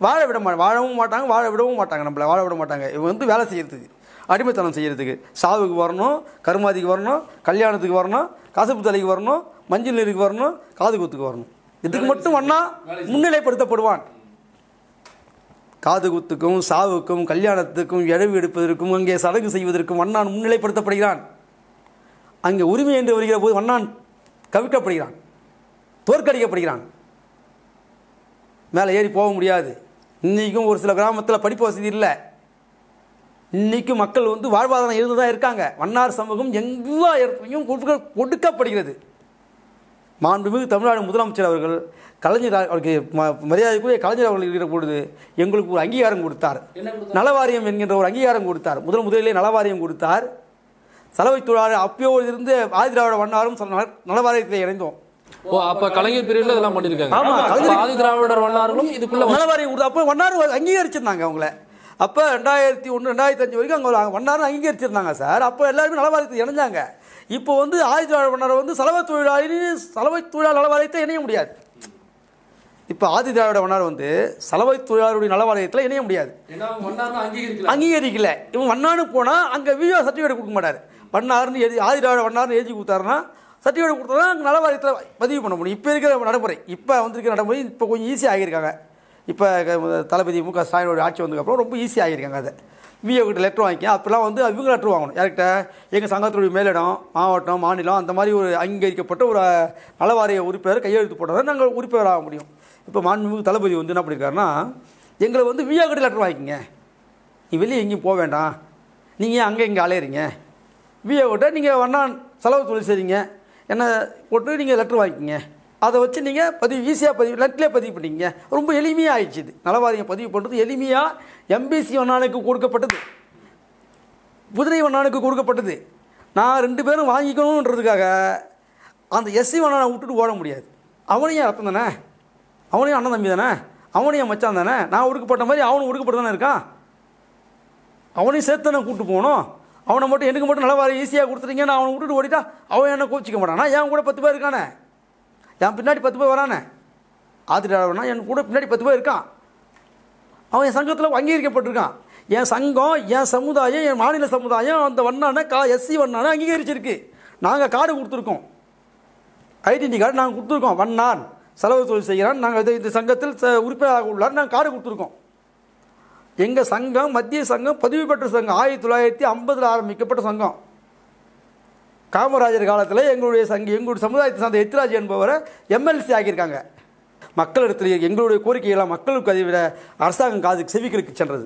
வாழ விட மாட்டாங்க வாழவும் மாட்டாங்க வாழ விடவும் மாட்டாங்க நம்மளை வாழ விட மாட்டாங்க இவங்க வந்து வேலை செய்கிறதுக்கு அடிமைத்தனம் செய்கிறதுக்கு சாவுக்கு வரணும் கருமாதிக்கு வரணும் கல்யாணத்துக்கு வரணும் கசப்பு தலைக்கு வரணும் மஞ்சள் நீருக்கு வரணும் காது குத்துக்கு வரணும் இதுக்கு மட்டும் வண்ணா முன்னிலைப்படுத்தப்படுவான் காது குத்துக்கும் சாவுக்கும் கல்யாணத்துக்கும் இழவு எடுப்பதற்கும் அங்கே சடங்கு செய்வதற்கும் வண்ணான் முன்னிலைப்படுத்தப்படுகிறான் அங்கே உரிமை என்று வருகிற போது வண்ணான் கவிழ்க்கப்படுகிறான் தோற்கடிக்கப்படுகிறான் மேலே ஏறி போக முடியாது இன்றைக்கும் ஒரு சில கிராமத்தில் படிப்பு வசதி இல்லை இன்றைக்கு மக்கள் வந்து வாழ்வாதாரம் இருந்து தான் இருக்காங்க வண்ணார் சமூகம் எல்லா இடத்துலையும் கொடுக்கப்படுகிறது மாண்புமிகு தமிழ்நாடு முதலமைச்சர் அவர்கள் கலைஞர் அவருக்கு மரியாதைக்குரிய கலைஞர் அவர்கள் இருக்கிற பொழுது எங்களுக்கு ஒரு அங்கீகாரம் கொடுத்தார் நலவாரியம் என்கின்ற ஒரு அங்கீகாரம் கொடுத்தார் முதல் முதலிலே நலவாரியம் கொடுத்தார் சலவை தொழிலாளர் இருந்து ஆதிதிராவிட வண்ணாரும் நலவாரியத்தில் இணைந்தோம் ஓ அப்போ கலைஞர் பீரியட்ல இதெல்லாம் பண்ணியிருக்காங்க ஆமா கலைஞர் இதுக்குள்ளே அப்போ அங்கீகரிச்சிருந்தாங்க அவங்கள அப்போ ரெண்டாயிரத்தி ஒன்று ரெண்டாயிரத்தி அஞ்சு வரைக்கும் அங்கே வண்ணாரம் அங்கீகரிச்சிருந்தாங்க சார் அப்போ எல்லாருமே நலவாரியத்தை இணைஞ்சாங்க இப்போ வந்து ஆயுத வண்ணாரை வந்து சலவை தொழிலாளின்னு சலவை தொழிலாளர் நலவாரியத்தை இணைய முடியாது இப்போ ஆதி திராவிட வண்ணார் வந்து சலவை தொழிலாளருடைய நலவாரியத்தில் இணைய முடியாது அங்கீகரிக்கல இவன் வண்ணானு போனால் அங்கே விஓ சர்டிஃபிகேட் கொடுக்க மாட்டார் வண்ணாருன்னு எழுதி ஆதி திராவிட வண்ணார்னு எழுதி கொடுத்தாருன்னா சர்டிஃபிகேட் கொடுத்தா அங்கே நலவாரியத்தில் பதிவு பண்ண முடியும் இப்போ இருக்கிற நடைமுறை இப்போ வந்திருக்கிற நடைமுறை இப்போ கொஞ்சம் ஈஸியாக ஆகியிருக்காங்க இப்போ தளபதி மு க ஸ்டாலினோட ஆட்சி வந்ததுக்கப்புறம் ரொம்ப ஈஸியாக ஆகியிருக்காங்க அதை கிட்ட லெட்டர் வாங்கிக்கோ அப்போல்லாம் வந்து இவங்க லெட்டர் வாங்கணும் யார்கிட்ட எங்கள் சங்கத்துடைய மேலிடம் மாவட்டம் மாநிலம் அந்த மாதிரி ஒரு அங்கீகரிக்கப்பட்ட ஒரு நலவாரிய உறுப்பினர் கையெழுத்து போட்டால் நாங்கள் உறுப்பினர் ஆக முடியும் இப்போ மாண்புமிகு தளபதி வந்து என்ன பண்ணியிருக்காருன்னா எங்களை வந்து கிட்ட லெட்டர் வாங்கிக்கங்க நீ வெளியே எங்கேயும் போக வேண்டாம் நீங்கள் அங்கே இங்கே அலையிறீங்க கிட்ட நீங்கள் வண்ணான் செலவு தொழில் செய்கிறீங்க என்ன போட்டு நீங்கள் லெட்டர் வாங்கிக்கிங்க அதை வச்சு நீங்கள் பதிவு ஈஸியாக பதிவு நெட்லேயே பதிவு பண்ணிக்கங்க ரொம்ப எளிமையாக ஆயிடுச்சு இது பதிவு பண்ணுறது எளிமையாக எம்பிசி ஒன்னானுக்கு கொடுக்கப்பட்டது புதிரை ஒன்னானுக்கு கொடுக்கப்பட்டது நான் ரெண்டு பேரும் வாங்கிக்கணுன்றதுக்காக அந்த எஸ்சி ஒன்னானை விட்டுட்டு ஓட முடியாது அவனையும் ரத்தம் தானே அவனையும் அண்ணன் தம்பி தானே அவனையும் மச்சான் தானே நான் ஒடுக்கப்பட்ட மாதிரி அவனும் ஒடுக்கப்பட்டு தானே இருக்கான் அவனையும் சேர்த்து தானே கூப்பிட்டு போகணும் அவனை மட்டும் எனக்கு மட்டும் நல்லா ஈஸியாக கொடுத்துட்டீங்க நான் அவனை விட்டுட்டு ஓடிட்டா அவன் என்ன கோச்சிக்க மாட்டான் என் கூட பத்து பேர் இருக்கானே என் பின்னாடி பத்து பேர் வரானே ஆத்திரி என் கூட பின்னாடி பத்து பேர் இருக்கான் அவன் என் சங்கத்தில் அங்கீகரிக்கப்பட்டிருக்கான் என் சங்கம் என் சமுதாயம் என் மாநில சமுதாயம் அந்த வண்ணான கா எஸ்சி வண்ணான அங்கீகரிச்சிருக்கு நாங்கள் கார்டு கொடுத்துருக்கோம் ஐடென்டி கார்டு நாங்கள் கொடுத்துருக்கோம் வண்ணான் செலவு தொழில் செய்கிறான் நாங்கள் இந்த சங்கத்தில் உறுப்பினராக உள்ளார் நாங்கள் கார்டு கொடுத்துருக்கோம் எங்கள் சங்கம் மத்திய சங்கம் பதிவு பெற்ற சங்கம் ஆயிரத்தி தொள்ளாயிரத்தி ஐம்பதில் ஆரம்பிக்கப்பட்ட சங்கம் காமராஜர் காலத்தில் எங்களுடைய சங்க எங்களுடைய சமுதாயத்தை சார்ந்த எத்ராஜ் என்பவரை எம்எல்சி ஆகியிருக்காங்க மக்கள் இடத்துல எங்களுடைய கோரிக்கையெல்லாம் மக்களுக்கு அதை விட அரசாங்கம் காது செவிகளுக்கு சென்றது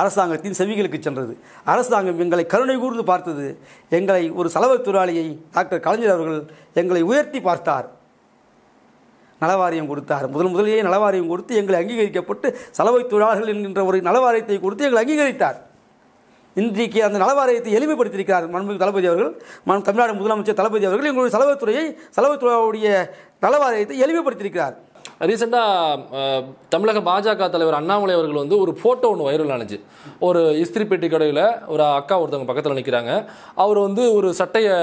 அரசாங்கத்தின் செவிகளுக்கு சென்றது அரசாங்கம் எங்களை கருணை கூர்ந்து பார்த்தது எங்களை ஒரு சலவை தொழிலாளியை டாக்டர் கலைஞர் அவர்கள் எங்களை உயர்த்தி பார்த்தார் நலவாரியம் கொடுத்தார் முதல் முதலிலேயே நலவாரியம் கொடுத்து எங்களை அங்கீகரிக்கப்பட்டு சலவை தொழிலாளர்கள் என்கின்ற ஒரு நலவாரியத்தை கொடுத்து எங்களை அங்கீகரித்தார் இன்றைக்கு அந்த நலவாரியத்தை எளிமைப்படுத்தியிருக்கிறார் மன்மிகு தளபதி அவர்கள் மன் தமிழ்நாடு முதலமைச்சர் தளபதி அவர்கள் எங்களுடைய செலவுத்துறையை செலவுத்துறையுடைய நலவாரியத்தை எளிமைப்படுத்தியிருக்கிறார் ரீசெண்டாக தமிழக பாஜக தலைவர் அண்ணாமலை அவர்கள் வந்து ஒரு ஃபோட்டோ ஒன்று வைரல் ஆனிச்சு ஒரு இஸ்திரி பெட்டி கடையில் ஒரு அக்கா ஒருத்தவங்க பக்கத்தில் நிற்கிறாங்க அவர் வந்து ஒரு சட்டையை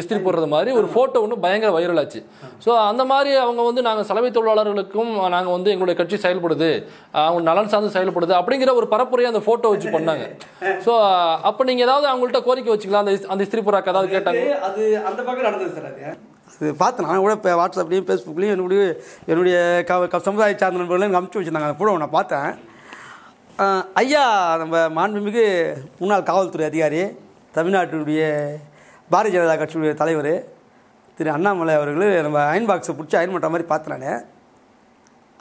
இஸ்திரி போடுறது மாதிரி ஒரு ஃபோட்டோ ஒன்று பயங்கர வைரல் ஆச்சு ஸோ அந்த மாதிரி அவங்க வந்து நாங்கள் சலவை தொழிலாளர்களுக்கும் நாங்கள் வந்து எங்களுடைய கட்சி செயல்படுது அவங்க நலன் சார்ந்து செயல்படுது அப்படிங்கிற ஒரு பரப்புரையை அந்த ஃபோட்டோ வச்சு பண்ணாங்க ஸோ அப்போ நீங்கள் ஏதாவது அவங்கள்ட்ட கோரிக்கை வச்சுக்கலாம் அந்த அந்த இஸ்திரி போடுறாக்க ஏதாவது கேட்டாங்க அது அந்த பக்கம் நடந்தது சார் அது இது பார்த்து நான் கூட இப்போ வாட்ஸ்அப்லேயும் ஃபேஸ்புக்லேயும் என்னுடைய என்னுடைய க சமுதாய சார்ந்த நண்பர்களையும் அனுப்பிச்சு வச்சுருந்தாங்க கூட நான் பார்த்தேன் ஐயா நம்ம மாண்புமிகு முன்னாள் காவல்துறை அதிகாரி தமிழ்நாட்டினுடைய பாரதிய ஜனதா கட்சியுடைய தலைவர் திரு அண்ணாமலை அவர்கள் நம்ம அயன் பாக்ஸை பிடிச்சி அயன் பண்ணுற மாதிரி பார்த்தேன் நான்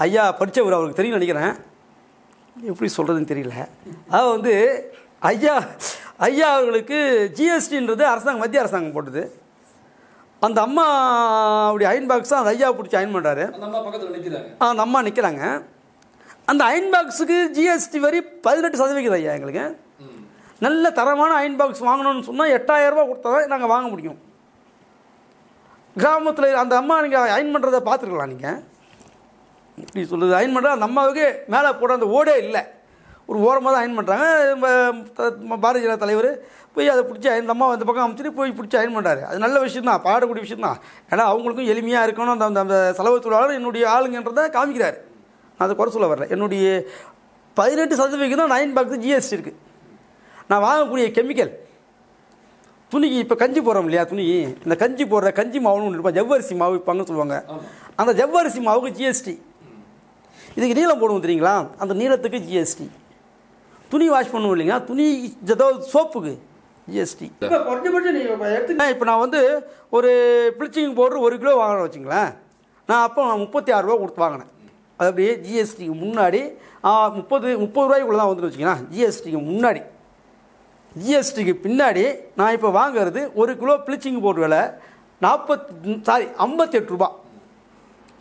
ஐயா படித்தவர் அவருக்கு தெரியும் நினைக்கிறேன் எப்படி சொல்கிறதுன்னு தெரியல அதாவது வந்து ஐயா ஐயா அவர்களுக்கு ஜிஎஸ்டின்றது அரசாங்கம் மத்திய அரசாங்கம் போட்டது அந்த அம்மா அவருடைய அயன் பாக்ஸ் தான் அந்த ஐயா பிடிச்சி அயன் பண்ணுறாரு அந்த அம்மா நிற்கிறாங்க அந்த அயன் பாக்ஸுக்கு ஜிஎஸ்டி வரி பதினெட்டு சதவீதம் ஐயா எங்களுக்கு நல்ல தரமான அயன் பாக்ஸ் வாங்கணும்னு சொன்னால் எட்டாயிரரூபா கொடுத்தா தான் நாங்கள் வாங்க முடியும் கிராமத்தில் அந்த அம்மா நீங்கள் அயன் பண்ணுறதை பார்த்துருக்கலாம் நீங்கள் இப்படி சொல்லுது அயன் பண்ணுற அந்த அம்மாவுக்கு மேலே போட அந்த ஓடே இல்லை ஒரு ஓரமாக தான் அயன் பண்ணுறாங்க பாரதிய ஜனதா தலைவர் போய் அதை பிடிச்சி அயன் அம்மா அந்த பக்கம் அமைச்சிட்டு போய் பிடிச்சி அயன் பண்ணுறாரு அது நல்ல விஷயம் தான் பாடக்கூடிய விஷயம் தான் ஏன்னா அவங்களுக்கும் எளிமையாக இருக்கணும் அந்த அந்த செலவு தொழிலாளர் என்னுடைய ஆளுங்கன்றதை காமிக்கிறார் நான் அதை குறை சொல்ல வரல என்னுடைய பதினெட்டு சதவீதம் தான் நைன் பாக்ஸ் ஜிஎஸ்டி இருக்குது நான் வாங்கக்கூடிய கெமிக்கல் துணிக்கு இப்போ கஞ்சி போடுறோம் இல்லையா துணி இந்த கஞ்சி போடுற கஞ்சி மாவுன்னு ஒன்று இருப்பாங்க ஜவ்வரிசி மாவு இப்பாங்கன்னு சொல்லுவாங்க அந்த ஜவ்வரிசி மாவுக்கு ஜிஎஸ்டி இதுக்கு நீளம் போடுவோம் தெரியுங்களா அந்த நீளத்துக்கு ஜிஎஸ்டி துணி வாஷ் பண்ணுவோம் இல்லைங்களா துணி ஏதோ சோப்புக்கு ஜிஎஸ்டி இப்போ குறைஞ்சபட்சம் நீங்கள் இப்போ நான் வந்து ஒரு ப்ளீச்சிங் பவுடர் ஒரு கிலோ வாங்கினேன் வச்சுங்களேன் நான் அப்போ நான் முப்பத்தி ஆறுரூவா கொடுத்து வாங்கினேன் அது அப்படியே ஜிஎஸ்டிக்கு முன்னாடி முப்பது முப்பது ரூபாய்க்குள்ளே தான் வந்துட்டு வச்சுக்கலாம் ஜிஎஸ்டிக்கு முன்னாடி ஜிஎஸ்டிக்கு பின்னாடி நான் இப்போ வாங்கிறது ஒரு கிலோ ப்ளீச்சிங் பவுட்ரு விலை நாற்பத்தி சாரி ஐம்பத்தெட்டு ரூபா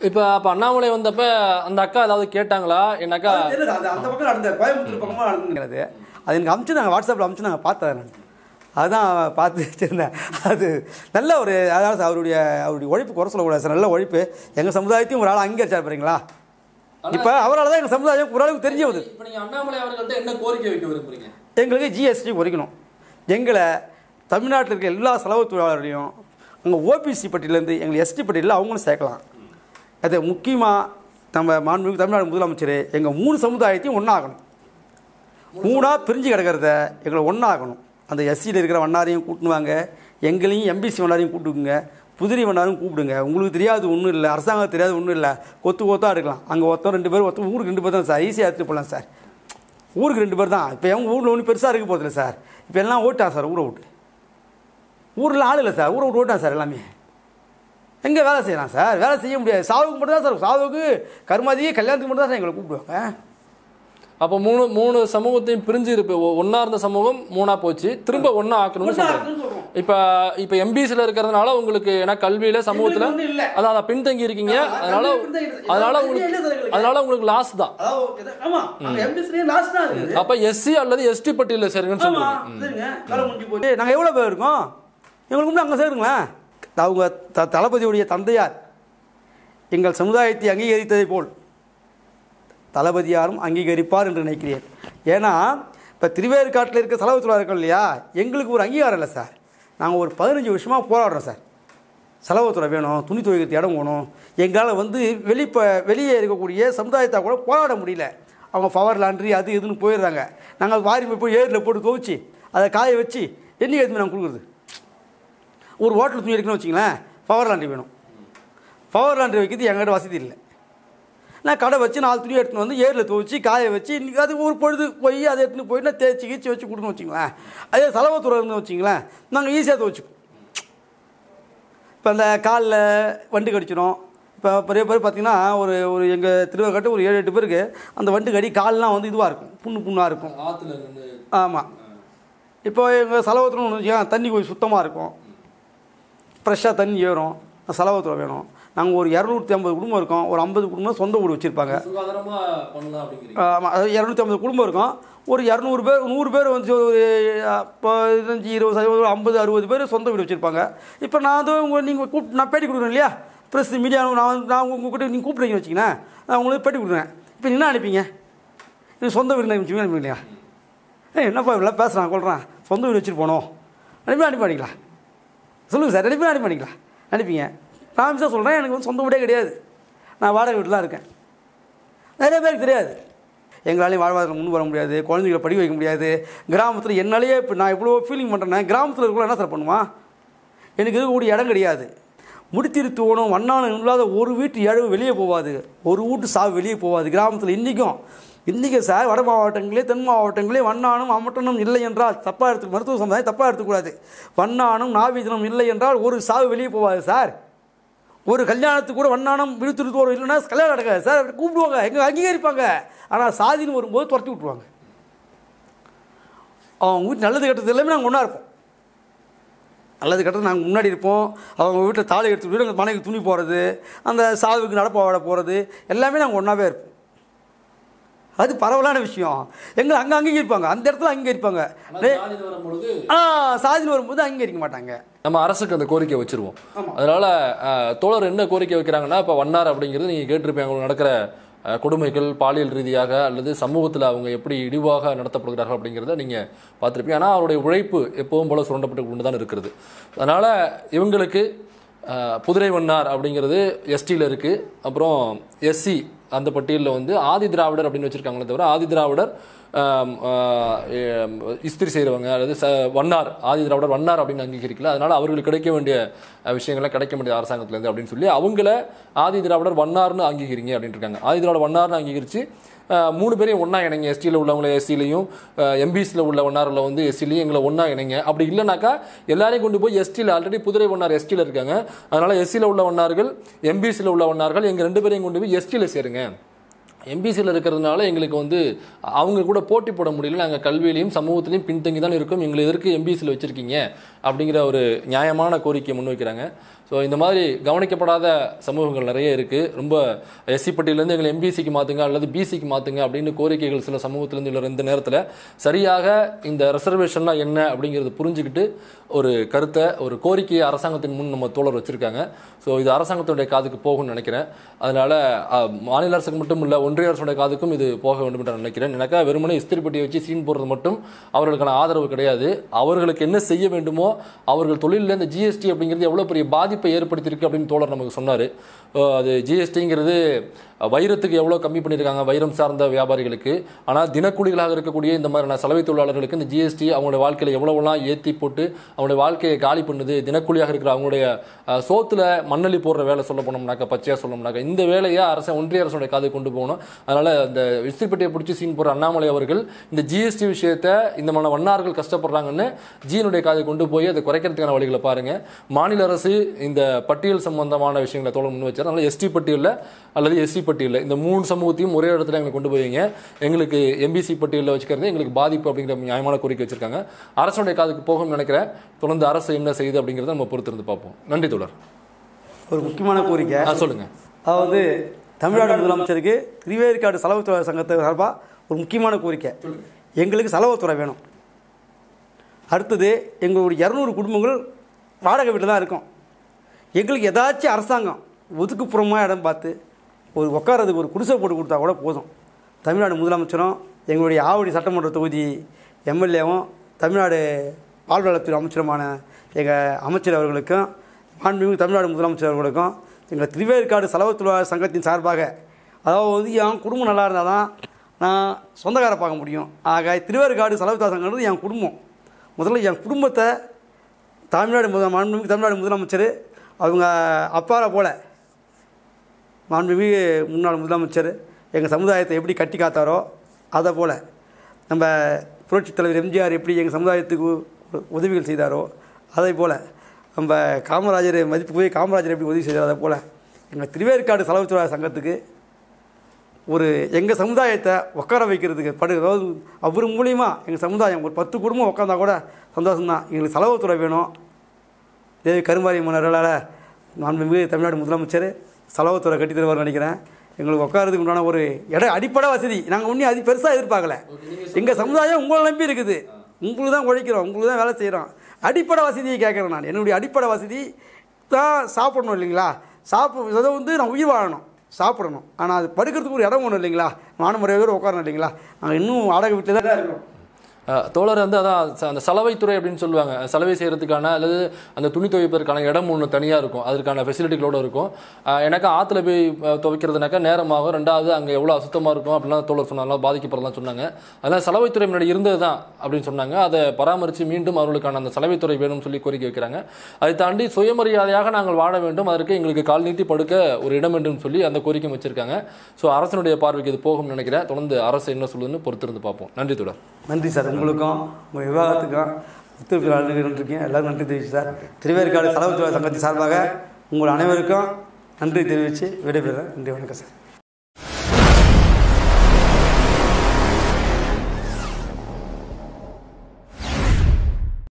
இப்போ அப்போ அண்ணாமலை வந்தப்போ அந்த அக்கா ஏதாவது கேட்டாங்களா என் அக்கா அந்த பக்கம் நடந்த கோயம்புத்தூர் பக்கமாக நடந்துங்கிறது அது எனக்கு அமுச்சு நாங்கள் வாட்ஸ்அப்பில் அமுச்சு நாங்கள் பார்த்தேன் நான் அதுதான் பார்த்து வச்சுருந்தேன் அது நல்ல ஒரு அதாவது அவருடைய அவருடைய உழைப்பு குறை சொல்லக்கூடாது சார் நல்ல உழைப்பு எங்கள் சமுதாயத்தையும் ஒரு ஆள் அங்கீகரிச்சார் பாருங்களா இப்போ அவரால் தான் எங்கள் சமுதாயம் ஓரளவுக்கு தெரிஞ்சு வருது என்ன கோரிக்கை வைக்க விரும்புகிறீங்க எங்களுக்கு ஜிஎஸ்டி குறைக்கணும் எங்களை தமிழ்நாட்டில் இருக்கிற எல்லா செலவு தொழிலாளர்களையும் அங்கே ஓபிசி பட்டியலேருந்து எங்களை எஸ்டி பட்டியலில் அவங்களும் சேர்க்கலாம் அது முக்கியமாக நம்ம மாண்பு தமிழ்நாடு முதலமைச்சர் எங்கள் மூணு சமுதாயத்தையும் ஒன்றாகணும் மூணாக பிரிஞ்சு கிடக்கிறத எங்களை ஒன்றாகணும் அந்த எஸ்சியில் இருக்கிற வண்ணாரையும் கூட்டுனுவாங்க எங்களையும் எம்பிசி வண்ணாரையும் கூப்பிட்டுக்குங்க புதிரி வண்ணாரும் கூப்பிடுங்க உங்களுக்கு தெரியாது ஒன்றும் இல்லை அரசாங்கம் தெரியாது ஒன்றும் இல்லை கொத்து கொத்தாக எடுக்கலாம் அங்கே ஒருத்தன் ரெண்டு பேர் ஒருத்தன் ஊருக்கு ரெண்டு பேர் தான் சார் ஈஸியாக எடுத்து போகலாம் சார் ஊருக்கு ரெண்டு பேர் தான் இப்போ எங்கள் ஊரில் ஒன்றும் பெருசாக இருக்க போதில்லை சார் இப்போ எல்லாம் ஓட்டா சார் ஊரை விட்டு ஊரில் ஆள் இல்லை சார் ஊரை விட்டு ஓட்டான் சார் எல்லாமே எங்கே வேலை செய்யலாம் சார் வேலை செய்ய முடியாது சாவுக்கு மட்டும் தான் சார் சாவுக்கு கருமாதியே கல்யாணத்துக்கு மட்டும் தான் சார் எங்களை கூப்பிடுவாங்க அப்போ மூணு மூணு சமூகத்தையும் பிரிஞ்சு இருப்பு ஒன்றா இருந்த சமூகம் மூணாக போச்சு திரும்ப ஒன்றா ஆக்கணும்னு சொல்றாங்க இப்போ இப்போ எம்பிசில இருக்கிறதுனால உங்களுக்கு ஏன்னா கல்வியில் சமூகத்தில் அதான் பின்தங்கி இருக்கீங்க அதனால அதனால உங்களுக்கு அதனால உங்களுக்கு லாஸ் தான் அப்போ எஸ்சி அல்லது எஸ்டி பட்டியலில் சேருங்கன்னு சொல்லுங்க நாங்கள் எவ்வளோ பேர் இருக்கோம் எங்களுக்கு அங்க அங்கே சேருங்களேன் அவங்க த தளபதியுடைய தந்தையார் எங்கள் சமுதாயத்தை அங்கீகரித்ததை போல் தளபதியாரும் அங்கீகரிப்பார் என்று நினைக்கிறேன் ஏன்னா இப்போ திருவேற்காட்டில் இருக்க செலவு தொழிலாளர்கள் இல்லையா எங்களுக்கு ஒரு அங்கீகாரம் இல்லை சார் நாங்கள் ஒரு பதினஞ்சு வருஷமாக போராடுறோம் சார் செலவுத்துறை வேணும் துணி துவைக்கிறது இடம் வேணும் எங்களால் வந்து வெளிப்ப வெளியே இருக்கக்கூடிய சமுதாயத்தை கூட போராட முடியல அவங்க பவர் லாண்ட்ரி அது இதுன்னு போயிடுறாங்க நாங்கள் வாரி போய் ஏரியில் போட்டு துவைச்சி அதை காய வச்சு என்ன எதுவுமே நாங்கள் கொடுக்குறது ஒரு ஹோட்டல் துணி எடுக்கணும்னு வச்சிங்களேன் பவர் லாண்ட்ரி வேணும் பவர் லாண்ட்ரி வைக்கிறது எங்கள்கிட்ட வசதி இல்லை நான் கடை வச்சு நாலு துணியை எடுத்துன்னு வந்து ஏரில் துவச்சி காய வச்சு இன்றைக்கி அது ஒரு பொழுது போய் அதை எடுத்துன்னு போய் நான் தேய்ச்சி கீச்சி வச்சு கொடுக்கணும் வச்சுங்களேன் அதே செலவத்துறை இருந்து வச்சுங்களேன் நாங்கள் ஈஸியாக துவைச்சிப்போம் இப்போ அந்த காலில் வண்டு கடிச்சிடும் இப்போ பெரிய பேர் பார்த்திங்கன்னா ஒரு ஒரு எங்கள் திருவக்கட்டு ஒரு ஏழு எட்டு பேருக்கு அந்த வண்டு கடி கால்லாம் வந்து இதுவாக இருக்கும் புண்ணு புண்ணாக இருக்கும் ஆமாம் இப்போ எங்கள் செலவத்தில் ஒன்று தண்ணி கொஞ்சம் சுத்தமாக இருக்கும் ஃப்ரெஷ்ஷாக தண்ணி ஏறும் செலவத்தில் வேணும் நாங்கள் ஒரு இரநூத்தி ஐம்பது குடும்பம் இருக்கோம் ஒரு ஐம்பது குடும்பம் சொந்த வீடு வச்சுருப்பாங்க அதாவது இரநூத்தி ஐம்பது குடும்பம் இருக்கும் ஒரு இரநூறு பேர் நூறு பேர் வந்து ஒரு பதினஞ்சு இருபது சதவீதம் ஐம்பது அறுபது பேர் சொந்த வீடு வச்சுருப்பாங்க இப்போ நான் வந்து உங்கள் நீங்கள் கூப்பி நான் பேட்டி கொடுக்குறேன் இல்லையா ப்ரெஸ் மீடியா நான் நான் உங்கள்கிட்ட நீங்கள் கூப்பிட்றீங்கன்னு வச்சிங்கன்னா நான் உங்களுக்கு பேட்டி கொடுக்குறேன் இப்போ என்ன அனுப்பிங்க நீங்கள் சொந்த வீடு அனுப்பிச்சுங்க அனுப்பிங்களா ஏ என்னப்பா இவ்வளோ பேசுகிறான் கொள்கிறேன் சொந்த வீடு வச்சுட்டு போனோம் அனுப்பி அனுப்பி பண்ணிக்கலாம் சொல்லுங்கள் சார் அனுப்பி அனுப்பி பண்ணிக்கலாம் அனுப்பிங்க நான் மிஸ்ஸாக சொல்கிறேன் எனக்கு வந்து சொந்த வீடே கிடையாது நான் வாடகை வீட்டில் தான் இருக்கேன் நிறைய பேருக்கு தெரியாது எங்களாலையும் வாழ்வாதாரம் முன் வர முடியாது குழந்தைகளை படிக்க வைக்க முடியாது கிராமத்தில் என்னாலேயே இப்போ நான் இவ்வளோ ஃபீலிங் பண்ணுறேன் கிராமத்தில் இருக்கிற என்ன சார் பண்ணுவான் எனக்கு இருக்கக்கூடிய இடம் கிடையாது முடித்திருத்துவனும் வண்ணானும் இல்லாத ஒரு வீட்டு இழவு வெளியே போவாது ஒரு வீட்டு சாவு வெளியே போவாது கிராமத்தில் இன்றைக்கும் இன்றைக்கும் சார் வட மாவட்டங்களே தென் மாவட்டங்களே வண்ணானும் அமட்டனும் இல்லை என்றால் தப்பாக எடுத்து மருத்துவ சமுதாயம் தப்பாக எடுத்துக்கூடாது வண்ணானும் நாவீதனும் இல்லை என்றால் ஒரு சாவு வெளியே போவாது சார் ஒரு கல்யாணத்துக்கு கூட வண்ணானம் ஒரு இல்லைன்னா கல்யாணம் நடக்காது சார் கூப்பிடுவாங்க எங்கே அங்கீகரிப்பாங்க ஆனால் சாதின்னு வரும்போது துரத்தி விட்ருவாங்க அவங்க வீட்டு நல்லது கெட்டது எல்லாமே நாங்கள் ஒன்றா இருப்போம் நல்லது கெட்டது நாங்கள் முன்னாடி இருப்போம் அவங்க வீட்டில் தாலி எடுத்து எங்கள் மனைவி துணி போகிறது அந்த சாவுக்கு நடப்பாவோட போகிறது எல்லாமே நாங்கள் ஒன்றாவே இருப்போம் அது பரவலான விஷயம் எங்களை அங்கே அங்கீகரிப்பாங்க அந்த இடத்துல அங்கீகரிப்பாங்க ஆ சாதின்னு வரும்போது அங்கீகரிக்க மாட்டாங்க நம்ம அரசுக்கு அந்த கோரிக்கை வச்சிருவோம் அதனால் தோழர் என்ன கோரிக்கை வைக்கிறாங்கன்னா இப்போ வண்ணார் அப்படிங்கிறது நீங்கள் கேட்டிருப்பீங்க அவங்களுக்கு நடக்கிற கொடுமைகள் பாலியல் ரீதியாக அல்லது சமூகத்தில் அவங்க எப்படி இழிவாக நடத்தப்படுகிறார்கள் அப்படிங்கிறத நீங்கள் பார்த்துருப்பீங்க ஆனால் அவருடைய உழைப்பு எப்பவும் போல சுரண்டப்பட்டு கொண்டு தான் இருக்கிறது அதனால் இவங்களுக்கு புதிரை வண்ணார் அப்படிங்கிறது எஸ்டியில் இருக்குது அப்புறம் எஸ்சி அந்த பட்டியலில் வந்து ஆதி திராவிடர் அப்படின்னு வச்சுருக்காங்களே தவிர ஆதி திராவிடர் இஸ்திரி செய்கிறவங்க அதாவது ச வண்ணார் ஆதி திராவிடர் வண்ணார் அப்படின்னு அங்கீகரிக்கல அதனால் அவர்களுக்கு கிடைக்க வேண்டிய விஷயங்கள்லாம் கிடைக்க வேண்டிய அரசாங்கத்துலேருந்து அப்படின்னு சொல்லி அவங்கள ஆதி திராவிடர் வண்ணார்னு அங்கீகரிங்க அப்படின்ட்டு இருக்காங்க ஆதி திராவிடர் வண்ணார்னு அங்கீகரித்து மூணு பேரையும் ஒன்றா இணைங்க எஸ்டியில் உள்ளவங்கள எஸ்சிலையும் எம்பிசியில் உள்ள ஒன்னாரில் வந்து எஸ்சிலையும் எங்களை ஒன்றா இணைங்க அப்படி இல்லைனாக்கா எல்லாரையும் கொண்டு போய் எஸ்டியில் ஆல்ரெடி புதுரை ஒன்னார் எஸ்டியில் இருக்காங்க அதனால் எஸ்சியில் உள்ள ஒன்னார்கள் எம்பிசியில் உள்ள ஒன்னார்கள் எங்கள் ரெண்டு பேரையும் கொண்டு போய் எஸ்டியில் சேருங்க எம்பிசியில் இருக்கிறதுனால எங்களுக்கு வந்து அவங்க கூட போட்டி போட முடியல நாங்கள் கல்வியிலையும் சமூகத்திலையும் பின்தங்கி தான் இருக்கோம் எங்களை எதற்கு எம்பிசியில் வச்சுருக்கீங்க அப்படிங்கிற ஒரு நியாயமான கோரிக்கையை முன்வைக்கிறாங்க ஸோ இந்த மாதிரி கவனிக்கப்படாத சமூகங்கள் நிறைய இருக்குது ரொம்ப எஸ்சி பட்டியலேருந்து எங்களை எம்பிசிக்கு மாற்றுங்க அல்லது பிசிக்கு மாற்றுங்க அப்படின்னு கோரிக்கைகள் சில சமூகத்திலேருந்து இல்லை இந்த நேரத்தில் சரியாக இந்த ரிசர்வேஷன்லாம் என்ன அப்படிங்கிறது புரிஞ்சுக்கிட்டு ஒரு கருத்தை ஒரு கோரிக்கையை அரசாங்கத்தின் முன் நம்ம தோழர் வச்சுருக்காங்க ஸோ இது அரசாங்கத்தினுடைய காதுக்கு போகும்னு நினைக்கிறேன் அதனால் மாநில அரசுக்கு மட்டும் இல்லை ஒன்றிய அரசுடைய காதுக்கும் இது போக வேண்டும் என்று நினைக்கிறேன் எனக்கா வெறுமனே இஸ்திரிப்பட்டியை வச்சு சீன் போடுறது மட்டும் அவர்களுக்கான ஆதரவு கிடையாது அவர்களுக்கு என்ன செய்ய வேண்டுமோ அவர்கள் தொழிலில் இந்த ஜிஎஸ்டி அப்படிங்கிறது எவ்வளோ பெரிய பாதிப்பு பாதிப்பை ஏற்படுத்தியிருக்கு அப்படின்னு தோழர் நமக்கு சொன்னார் அது ஜிஎஸ்டிங்கிறது வைரத்துக்கு எவ்வளோ கம்மி பண்ணியிருக்காங்க வைரம் சார்ந்த வியாபாரிகளுக்கு ஆனால் தினக்கூலிகளாக இருக்கக்கூடிய இந்த மாதிரி நான் சலவை தொழிலாளர்களுக்கு இந்த ஜிஎஸ்டி அவங்களுடைய வாழ்க்கையில் எவ்வளோலாம் ஏற்றி போட்டு அவங்களுடைய வாழ்க்கையை காலி பண்ணுது தினக்கூலியாக இருக்கிற அவங்களுடைய சோத்தில் மண்ணலி போடுற வேலை சொல்ல போனோம்னாக்கா பச்சையாக சொல்லணும்னாக்கா இந்த வேலையை அரசு ஒன்றிய அரசுடைய காதை கொண்டு போகணும் அதனால் இந்த விசிறிப்பட்டியை பிடிச்சி சீன் போகிற அண்ணாமலை அவர்கள் இந்த ஜிஎஸ்டி விஷயத்தை இந்த மாதிரி வண்ணார்கள் கஷ்டப்படுறாங்கன்னு ஜியினுடைய காதை கொண்டு போய் அதை குறைக்கிறதுக்கான வழிகளை பாருங்கள் மாநில அரசு இந்த பட்டியல் சம்பந்தமான விஷயங்களை தோழ முன் வச்சு ஆரம்பித்தார் அதனால் எஸ்டி பட்டியலில் அல்லது எஸ்சி பட்டியலில் இந்த மூணு சமூகத்தையும் ஒரே இடத்துல எங்களை கொண்டு போவீங்க எங்களுக்கு எம்பிசி பட்டியலில் வச்சுக்கிறது எங்களுக்கு பாதிப்பு அப்படிங்கிற நியாயமான கோரிக்கை வச்சுருக்காங்க அரசுடைய காதுக்கு போகணும்னு நினைக்கிறேன் தொடர்ந்து அரசு என்ன செய்யுது அப்படிங்கிறத நம்ம பொறுத்திருந்து பார்ப்போம் நன்றி தொடர் ஒரு முக்கியமான கோரிக்கை சொல்லுங்கள் அதாவது தமிழ்நாடு முதலமைச்சருக்கு திருவேற்காடு செலவுத்துறை சங்கத்தை சார்பாக ஒரு முக்கியமான கோரிக்கை எங்களுக்கு செலவுத்துறை வேணும் அடுத்தது எங்களுடைய இரநூறு குடும்பங்கள் வாடகை வீட்டில் தான் இருக்கும் எங்களுக்கு ஏதாச்சும் அரசாங்கம் ஒதுக்குப்புறமாக இடம் பார்த்து ஒரு உட்காரதுக்கு ஒரு குடிசை போட்டு கொடுத்தா கூட போதும் தமிழ்நாடு முதலமைச்சரும் எங்களுடைய ஆவடி சட்டமன்ற தொகுதி எம்எல்ஏவும் தமிழ்நாடு பால்வளத்துறை அமைச்சருமான எங்கள் அமைச்சர் அவர்களுக்கும் மாண்புமிகு தமிழ்நாடு முதலமைச்சர் அவர்களுக்கும் எங்கள் திருவேற்காடு செலவு தொழிலாளர் சங்கத்தின் சார்பாக அதாவது வந்து என் குடும்பம் நல்லா இருந்தால் தான் நான் சொந்தக்கார பார்க்க முடியும் ஆக திருவேற்காடு செலவு சங்கம்ன்றது என் குடும்பம் முதல்ல என் குடும்பத்தை தமிழ்நாடு முதல் மாண்புமிகு தமிழ்நாடு முதலமைச்சர் அவங்க அப்பாவை போல் மாண்புமிகு முன்னாள் முதலமைச்சர் எங்கள் சமுதாயத்தை எப்படி கட்டி காத்தாரோ அதை போல் நம்ம புரட்சித் தலைவர் எம்ஜிஆர் எப்படி எங்கள் சமுதாயத்துக்கு உதவிகள் செய்தாரோ அதே போல் நம்ம காமராஜர் மதிப்பு போய் காமராஜர் எப்படி உதவி செய்தார் அதை போல் எங்கள் திருவேற்காடு செலவு தொழிலாளர் சங்கத்துக்கு ஒரு எங்கள் சமுதாயத்தை உட்கார வைக்கிறதுக்கு படு அதாவது அவர் மூலிமா எங்கள் சமுதாயம் ஒரு பத்து குடும்பம் உட்காந்தா கூட சந்தோஷம்தான் எங்களுக்கு செலவுத்துறை வேணும் தேவி கருமாரி மன்னர்களால் நான் மிகு தமிழ்நாடு முதலமைச்சர் செலவுத்துறை கட்டி தருவார்னு நினைக்கிறேன் எங்களுக்கு உட்காரதுக்கு உண்டான ஒரு இடம் அடிப்படை வசதி நாங்கள் ஒன்றும் அது பெருசாக எதிர்பார்க்கல எங்கள் சமுதாயம் உங்களை நம்பி இருக்குது உங்களுக்கு தான் உழைக்கிறோம் உங்களுக்கு தான் வேலை செய்கிறோம் அடிப்படை வசதியை கேட்குறேன் நான் என்னுடைய அடிப்படை வசதி தான் சாப்பிடணும் இல்லைங்களா சாப்பிட அதை வந்து நான் உயிர் வாழணும் சாப்பிடணும் ஆனால் அது படுக்கிறதுக்கு ஒரு இடம் ஒன்றும் இல்லைங்களா மாணவ முறையோடு உட்காரணும் இல்லைங்களா நாங்கள் இன்னும் வாடகை வீட்டில் தான் இருக்கிறோம் தோழர் வந்து அதான் அந்த சலவைத்துறை அப்படின்னு சொல்லுவாங்க சலவை செய்கிறதுக்கான அல்லது அந்த துணி துவைப்பதற்கான இடம் ஒன்று தனியாக இருக்கும் அதற்கான ஃபெசிலிட்டிகளோடு இருக்கும் எனக்கு ஆற்றுல போய் துவைக்கிறதுனாக்கா நேரமாகும் ரெண்டாவது அங்கே எவ்வளோ அசுத்தமாக இருக்கும் அப்படிலாம் தோழர் சொன்னாலும் பாதிக்கப்படலாம் சொன்னாங்க அதனால் சலவைத்துறை முன்னாடி இருந்தது தான் அப்படின்னு சொன்னாங்க அதை பராமரித்து மீண்டும் அவர்களுக்கான அந்த சலவைத்துறை வேணும்னு சொல்லி கோரிக்கை வைக்கிறாங்க அதை தாண்டி சுயமரியாதையாக நாங்கள் வாழ வேண்டும் அதற்கு எங்களுக்கு கால் நீட்டி படுக்க ஒரு இடம் வேண்டும் சொல்லி அந்த கோரிக்கை வச்சிருக்காங்க ஸோ அரசனுடைய பார்வைக்கு இது போகும்னு நினைக்கிறேன் தொடர்ந்து அரசு என்ன சொல்லுதுன்னு பொறுத்திருந்து பார்ப்போம் நன்றி தொடர் நன்றி சார் உங்களுக்கும் உங்கள் விவாகத்துக்கும் ஒத்துழைப்பு நன்றிருக்கேன் எல்லாரும் நன்றி தெரிவிச்சு சார் திருவேற்காடு செலவு சங்கத்தின் சார்பாக உங்கள் அனைவருக்கும் நன்றி தெரிவித்து விடைபெறுகிறேன் நன்றி வணக்கம் சார்